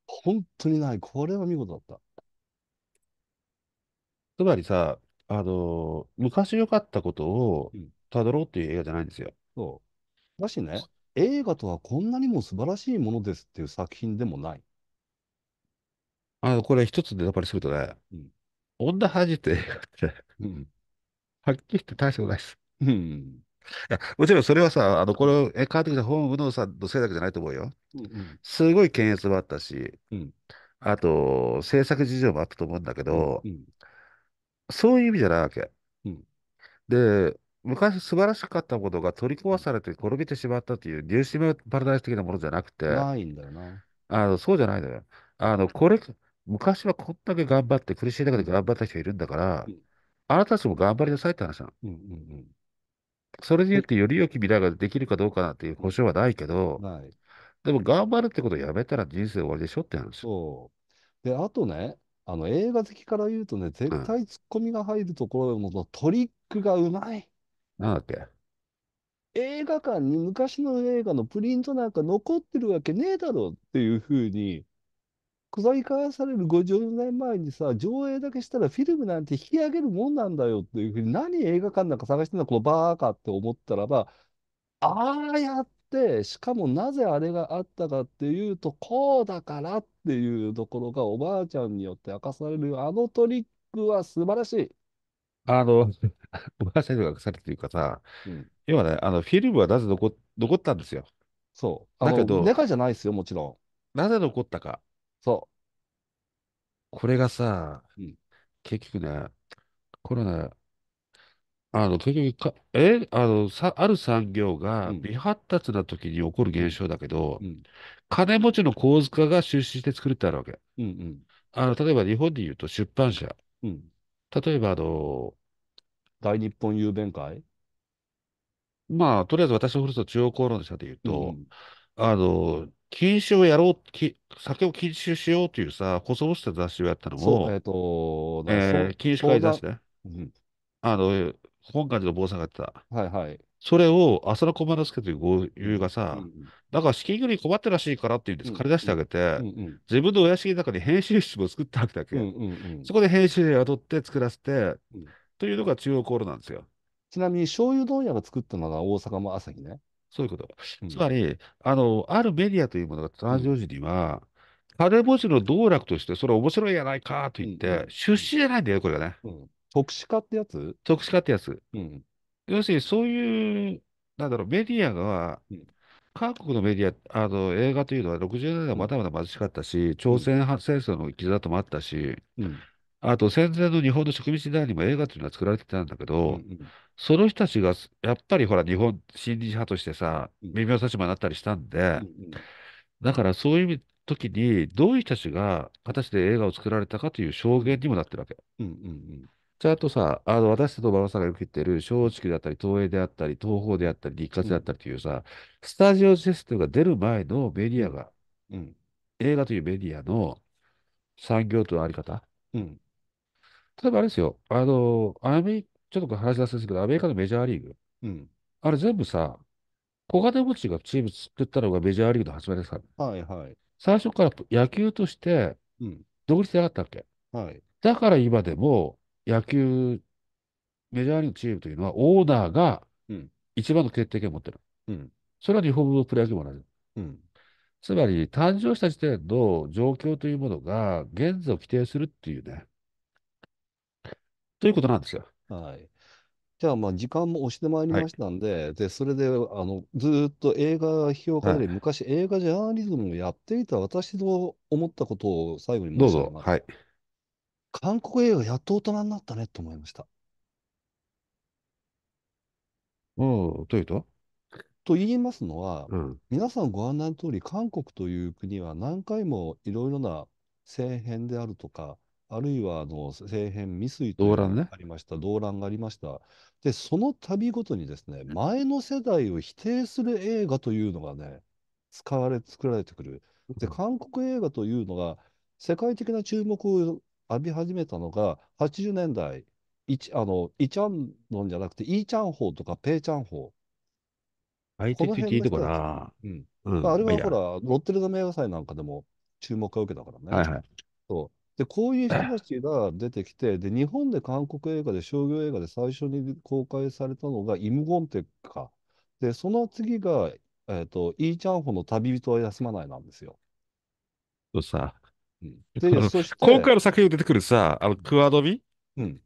本当にない。これは見事だった。つまりさ、あの昔良かったことをたどろうっていう映画じゃないんですよ。そう。だしね、映画とはこんなにも素晴らしいものですっていう作品でもない。あの、これ一つでやっぱりするとね、うん。女恥じて映画って、うん。はっきり言って大したことないです。うん。いやもちろんそれはさ、あのこれをえ帰ってきた本有働さんのせいだけじゃないと思うよ。すごい検閲もあったし、あと制作事情もあったと思うんだけど、そういう意味じゃないわけ。で、昔素晴らしかったものが取り壊されて滅びてしまったというニューシムパラダイス的なものじゃなくて、ないんだよな。あのそうじゃないのよ。あのこれ昔はこんだけ頑張って苦しい中で頑張った人いるんだから、あなたたちも頑張りなさいって話なの。うんうんうんそれによってより良き未来ができるかどうかなっていう保証はないけど、はい、でも頑張るってことをやめたら人生終わりでしょって話。そうであとねあの映画好きから言うとね絶対ツッコミが入るところのトリックがうまい。なんだっけ映画館に昔の映画のプリントなんか残ってるわけねえだろっていうふうに細化される50年前にさ、上映だけしたらフィルムなんて引き上げるもんなんだよっていうふうに、何映画館なんか探してんだ、このバーカって思ったらば、ああやって、しかもなぜあれがあったかっていうと、こうだからっていうところがおばあちゃんによって明かされる、あのトリックは素晴らしい。あの、おばあちゃんに明かされてるかさ、うん、要ね、あのフィルムはなぜ残残ったんですよ。そう。だけど、ネガじゃないですよ、もちろん。なぜ残ったか。そう。これがさ、結局ね、コロナ、あの、結局か、え、あの、さ、ある産業が未発達な時に起こる現象だけど、金持ちの小塚が出資して作るってあるわけ。うん。うん。あの、例えば日本で言うと出版社。例えば、あの、大日本郵便会まあ、とりあえず私のふるさと中央公論社で言ううと、あの、禁酒をやろう、き酒を禁酒しようというさ、細々した雑誌をやったのも、えっ、ー、と、えー、禁酒会雑誌ね。うん、あの、本館寺の坊さんがやってた。はいはい。それを浅野駒之助という豪遊がさ、うん、だから資金繰り困ってらしいからって言うんです、うん、借り出してあげて、うんうん、自分のお屋敷の中に編集室も作ったわけ、だけ。うんうん、そこで編集で雇って作らせて、というのが中央コールなんですよ。ちなみに醤油問屋が作ったのが大阪も朝日ね。そういうこと。つまり、あの、あるメディアというものが誕生時には、金持ちの道楽として、それ面白いやないかと言って、出資じゃないんだよ、これがね。特殊化ってやつ特殊化ってやつ。要するに、そういう、なんだろう、メディアが、韓国のメディア、あの映画というのは60年代はまだまだ貧しかったし、朝鮮戦争の傷跡もあったし、あと戦前の日本の植民地時代にも映画というのは作られてたんだけど、その人たちが、やっぱりほら、日本新理派としてさ、微妙な立場になったりしたんで、だからそういう時に、どういう人たちが形で映画を作られたかという証言にもなってるわけ。ちゃんとさ、あの私と馬場さんがよく言ってる、松竹であったり、東映であったり、東宝であったり、日活であったりというさ、スタジオシステムが出る前のメディアが、映画というメディアの産業とのあり方。例えばあれですよ、あの、アメリちょっと話し出せですけど、アメリカのメジャーリーグ、うん、あれ全部さ、小金持ちがチーム作ったのがメジャーリーグの始まりですから、はいはい、最初から野球として独立て上がったわけ、うんはい、だから今でも野球、メジャーリーグチームというのは、オーナーが一番の決定権を持ってる。うん、それは日本のプロ野球も同じ。うんつまり、誕生した時点の状況というものが、現在を規定するっていうね、ということなんですよ。はい。じゃあ、まあ、時間も押してまいりはましたんで、で、それで、あの、ずっと映画評価より、昔映画ジャーナリズムをやっていた私の思ったことを最後にど申うし上げぞ。ます。はい。韓国映画やっと大人になったねと思いました。おお、というとと言いますのは、うん。皆さんご案内の通り、韓国という国は何回もいろいろな政変であるとか、あるいはあの政変未遂とかありました、動乱、ね,、がありました。で、その度ごとにですね、前の世代を否定する映画というのがね、使われ、作られてくる。で、韓国映画というのが、世界的な注目を浴び始めたのが、80年代、イチあのイチャンノンじゃなくて、イーチャンホーとかペイチャンホー。あいつっていいとこな。うん。うん、あれはほら、ロッテルダム映画祭なんかでも注目を受けたからね。はいはい。そう。で、こういう人たちが出てきて、で、日本で韓国映画で商業映画で最初に公開されたのがイムゴンテか。で、その次が、えっ、ー、と、イーチャンホの旅人は休まないなんですよ。そうさ、うん、で、そして。今回の作品出てくるさ、あの、クワドビうん。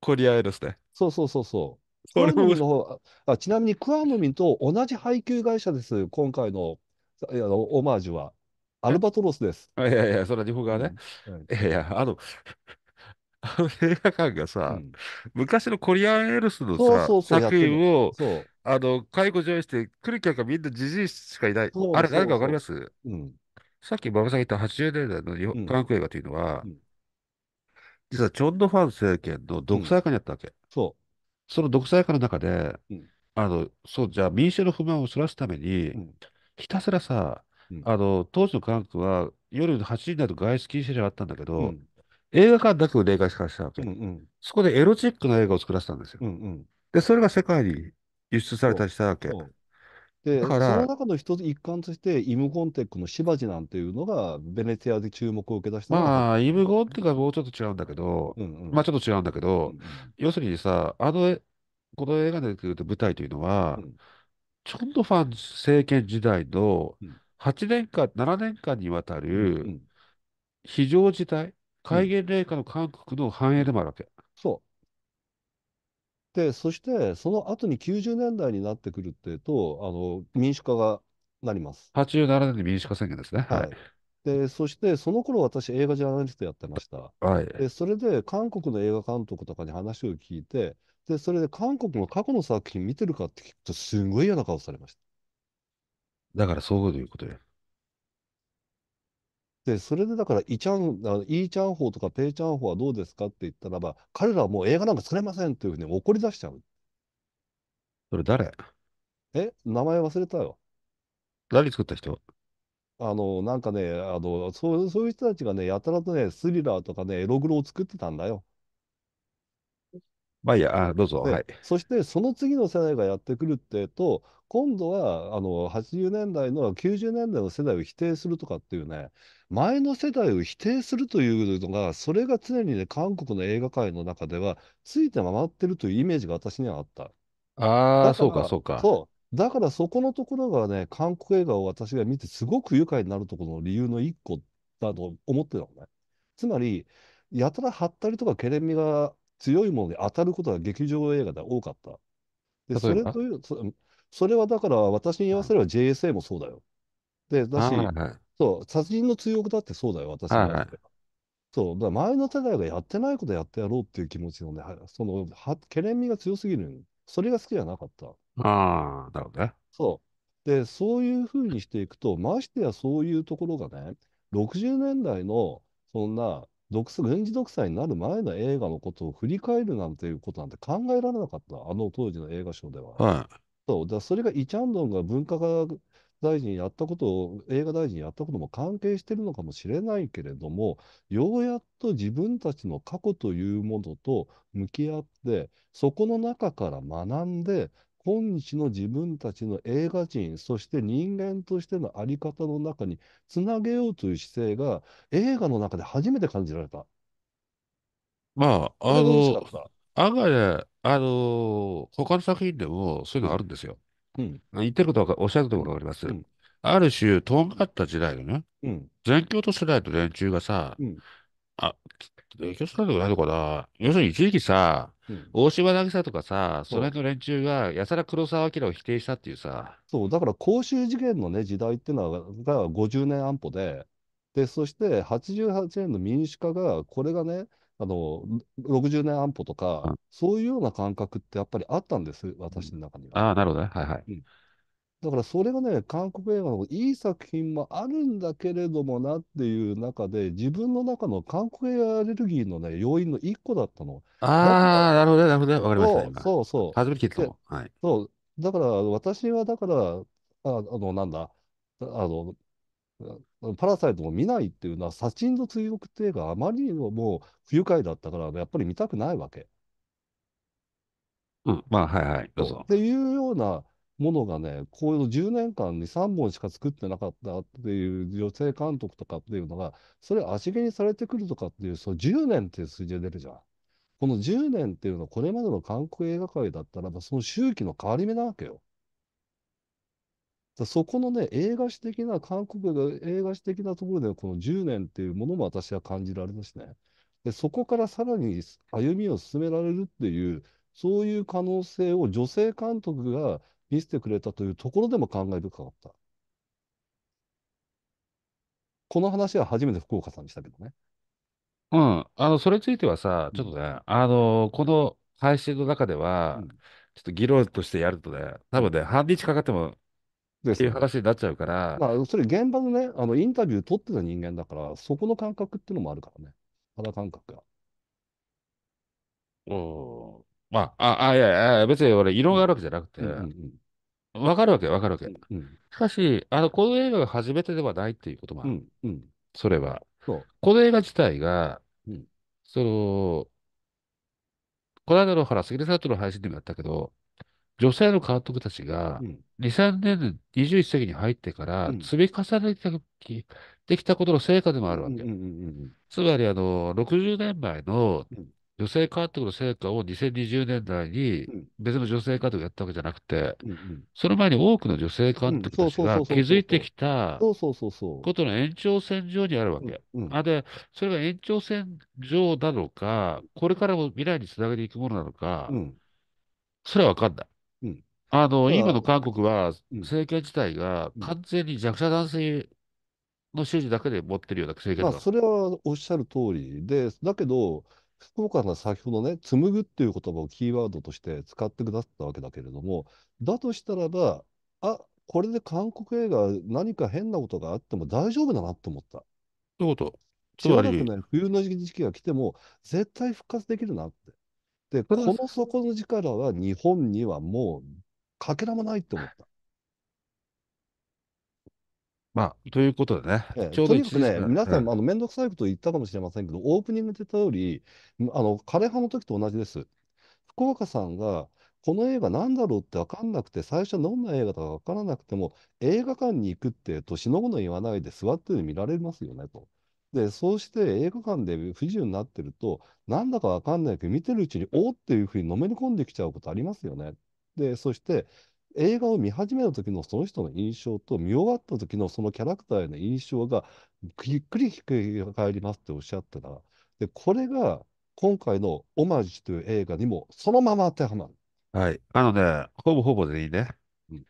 コリアエロスで。そうそうそうそう。の方あちなみにクアドミンと同じ配給会社です、今回のあのオマージュは。アルバトロスです。いやいや、それは日本側ね。うんうんいやいや、あの、あの映画館がうさ、ん昔のコリアン・エルスのそうそうそう、作品を、あの、介護上映して、来る客がみんなじじいしかいない。そあうれ、誰そうかわかりますう。ん、さっき馬場さんが言った80年代の日本うん、韓国映画というのは、うん、実はチョン・ドファン政権の独裁下にあったわけ。そその独裁下の中で、う、ん、あの、そう、じゃあ民主の不満をそらすために、うん、ひたすらさ、あの当時の科学は夜8時になると外出禁止令があったんだけど、ん、映画館だけを例外化したわけ、うんうん、そこでエロチックな映画を作らせたんですよ。うんうん、で、それが世界に輸出されたりしたわけ。で、その中の一つ一環として、イム・ゴンテックのシバジなんていうのが、ベネチアで注目を受け出したまあ、イム・ゴンテックはもうちょっと違うんだけど、まあちょっと違うんだけど、要するにさ、あの、この映画で出てくる舞台というのは、ちょチョンドファン政権時代の、うん8年間、7年間にわたる非常事態、戒厳令下の韓国の繁栄でもあるわけ。そう。で、そしてその後に90年代になってくるっていうと、あの民主化がなります。87年に民主化宣言ですね。はい、はいで、そしてその頃私映画ジャーナリストやってました。はい。で、それで韓国の映画監督とかに話を聞いて、で、それで韓国の過去の作品見てるかって聞くと、すごい嫌な顔されました。だからそういうことや。で、それでだから、イチャン、あイーチャンホーとかペイチャンホーはどうですかって言ったらば、彼らはもう映画なんか作れませんというふうに怒り出しちゃう。それ誰え、名前忘れたよ。何作った人あの、なんかね、あの、そう、そういう人たちがね、やたらとね、スリラーとかね、エログロを作ってたんだよ。まあいいや、あどうぞ。はい。そしてその次の世代がやってくるってえと今度はあの80年代の90年代の世代を否定するとかっていうね前の世代を否定するというのがそれが常にね韓国の映画界の中ではついて回ってるというイメージが私にはあった。ああ、そうかそうか。そうだからそこのところがね韓国映画を私が見てすごく愉快になるところの理由の一個だと思ってたのね。つまりやたら張ったりとかけれみが強いもので当たることが劇場映画で多かった。でそれというそれはだから私に言わせれば JSA もそうだよ。で、だし、はいそう、殺人の追憶だってそうだよ、私に言わせれば。そう、だ前の世代がやってないことやってやろうっていう気持ちのね、その、は懸念みが強すぎる。それが好きじゃなかった。ああ、だるね。そう。で、そういうふうにしていくと、ましてやそういうところがね、60年代のそんな独裁、軍事独裁になる前の映画のことを振り返るなんていうことなんて考えられなかった、あの当時の映画賞では。はい、そうだそれがイ・チャンドンが文化大臣やったことを、映画大臣やったことも関係してるのかもしれないけれども、ようやっと自分たちの過去というものと向き合って、そこの中から学んで、今日の自分たちの映画人、そして人間としての在り方の中につなげようという姿勢が映画の中で初めて感じられた。まあ、あの、案外ね、あの、他の作品でもそういうのあるんですよ。うん、言ってることはおっしゃることがあります。うん、ある種、とんがった時代のね、うん、全教と世代と連中がさ、うん、影響したことないのかな要するに一時期さ、うん、大島渚とかさ、その辺の連中がやたら黒澤明を否定したっていうさ。そう、だから公衆事件のね、時代っていうのは、が50年安保で、で、そして88年の民主化が、これがね、あの、60年安保とか、そういうような感覚ってやっぱりあったんです、私の中には。ああ、なるほどね。はいはい。うんだからそれがね、韓国映画のいい作品もあるんだけれどもなっていう中で、自分の中の韓国映画アレルギーのね、要因の一個だったの。ああ、なるほど、なるほど、わかりました。そうそう。初めて聞いたの。はい。そう。だから、私はだから、ああの、なんだ、あの、パラサイトも見ないっていうのは、サチンと追憶ってうか、あまりにももう不愉快だったから、やっぱり見たくないわけ。うん、まあ、はいはい、どうぞ。っていうような、ものがね、こういう10年間に3本しか作ってなかったっていう女性監督とかっていうのが、それ足蹴にされてくるとかっていう、その10年っていう数字が出るじゃん。この10年っていうのはこれまでの韓国映画界だったらば、その周期の変わり目なわけよ。だそこのね、映画史的な、韓国が映画史的なところで、この10年っていうものも私は感じられますね。で、そこからさらに歩みを進められるっていう、そういう可能性を女性監督が見せてくれたというところでも感慨深かった。この話は初めて福岡さんでしたけどね。うん。あの、それについてはさ、ちょっとね、あの、この配信の中では、うん、ちょっと議論としてやるとね、多分ね、半日かかっても、っていう話になっちゃうから。まあ、それ現場のね、あの、インタビュー取ってた人間だから、そこの感覚っていうのもあるからね。肌感覚が。うん。まあ、あ、あ、いやいや、別に俺、異論があるわけじゃなくて、わかるわけ、わかるわけ。しかし、あの、この映画が初めてではないっていうこともある。それは。この映画自体が、その、この間のほら、杉根さんとの配信でもやったけど、女性の監督たちが、2、3年、21世紀に入ってから、積み重ねてできたことの成果でもあるわけ。つまり、あの、60年前の女性監督の成果を2020年代に別の女性監督がやったわけじゃなくて、うんうん、その前に多くの女性監督たちが気づいてきたことの延長線上にあるわけ。あで、それが延長線上なのか、これからも未来につなげていくものなのか、うん、それは分かんない。うん、あの今の韓国は政権自体が完全に弱者男性の支持だけで持ってるような政権だ、まあ、それはおっしゃる通りで、だけど、福岡さん先ほどね、紡ぐっていう言葉をキーワードとして使ってくださったわけだけれども、だとしたらば、あこれで韓国映画、何か変なことがあっても大丈夫だなと思った。どういうことつまり、ね、冬の時期が来ても、絶対復活できるなって。で、この底の力は日本にはもうかけらもないって思った。まあ、ということでね、ええ、ちょうどですね、皆さん、え、あの面倒くさいこと言ったかもしれませんけど、オープニングで言った通り、あの枯葉の時と同じです。福岡さんが、この映画なんだろうって分かんなくて、最初どんな映画だか分からなくても、映画館に行くって、とのもの言わないで座って見られますよねと。で、そうして映画館で不自由になってると、なんだか分かんないけど、見てるうちに、おっていうふうにのめり込んできちゃうことありますよね。で、そして、映画を見始めた時のその人の印象と見終わった時のそのキャラクターへの印象がひっくりひっくり返りますっておっしゃったらでこれが今回の「オマージュ」という映画にもそのまま当てはまる。はい。あのね、ほぼほぼでいいね。うん、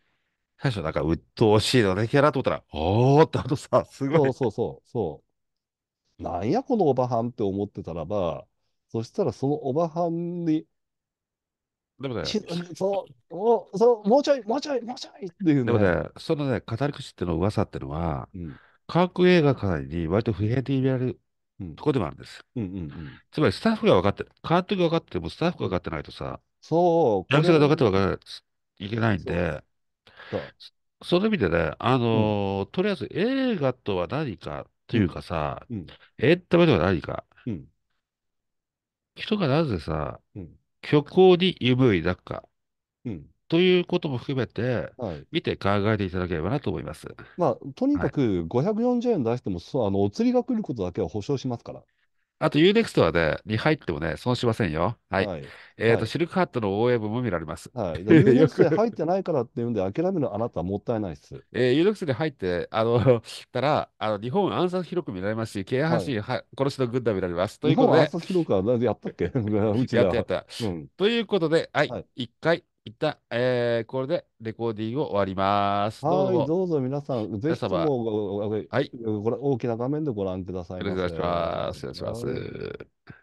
最初なんか鬱陶しいのね、キャラと思ったら、おーってあとさ、すごい。そうそうそう。なんやこのおばはんって思ってたらば、そしたらそのおばはんにでもね、そうもうそう、もうちょい、もうちょい、もうちょいっていうね。でもね、そのね、語り口っていうの噂っていうのは、うん、映画界に割と普遍的に言れるとこでもあるんです。うんうんうん、つまり、スタッフが分かって、監督が分かっても、スタッフが分かってないとさ、そう、役者が分かって分からいけないんで、そうその意味でね、あのーうん、とりあえず映画とは何かというかさ、うん、エンタメとは何か、うん、人がなぜさ、虚構に夢い抱か、うん、ということも含めて、はい、見て考えていただければなと思います。まあ、とにかく540円出しても、そう、あのお釣りが来ることだけは保証しますから。あと UNEXT はね、に入ってもね、損しませんよ。はい。はいえっ、と、はいシルクハットの応援部も見られます。はい。ユーネクスで入ってないからっていうんで、諦めるあなたはもったいないです。えー、有力室に入って、あの、たら、あの、日本暗殺広く見られますし、京阪神は殺しの軍団見られます。というこ本暗殺広くはやったっけ うちやったやった。うん。ということで、はい、はい1回一旦、えー、これでレコーディングを終わります。はい、どうぞ皆さん、ぜひとも、はい、大きな画面でご覧ください。よろしくお願いします。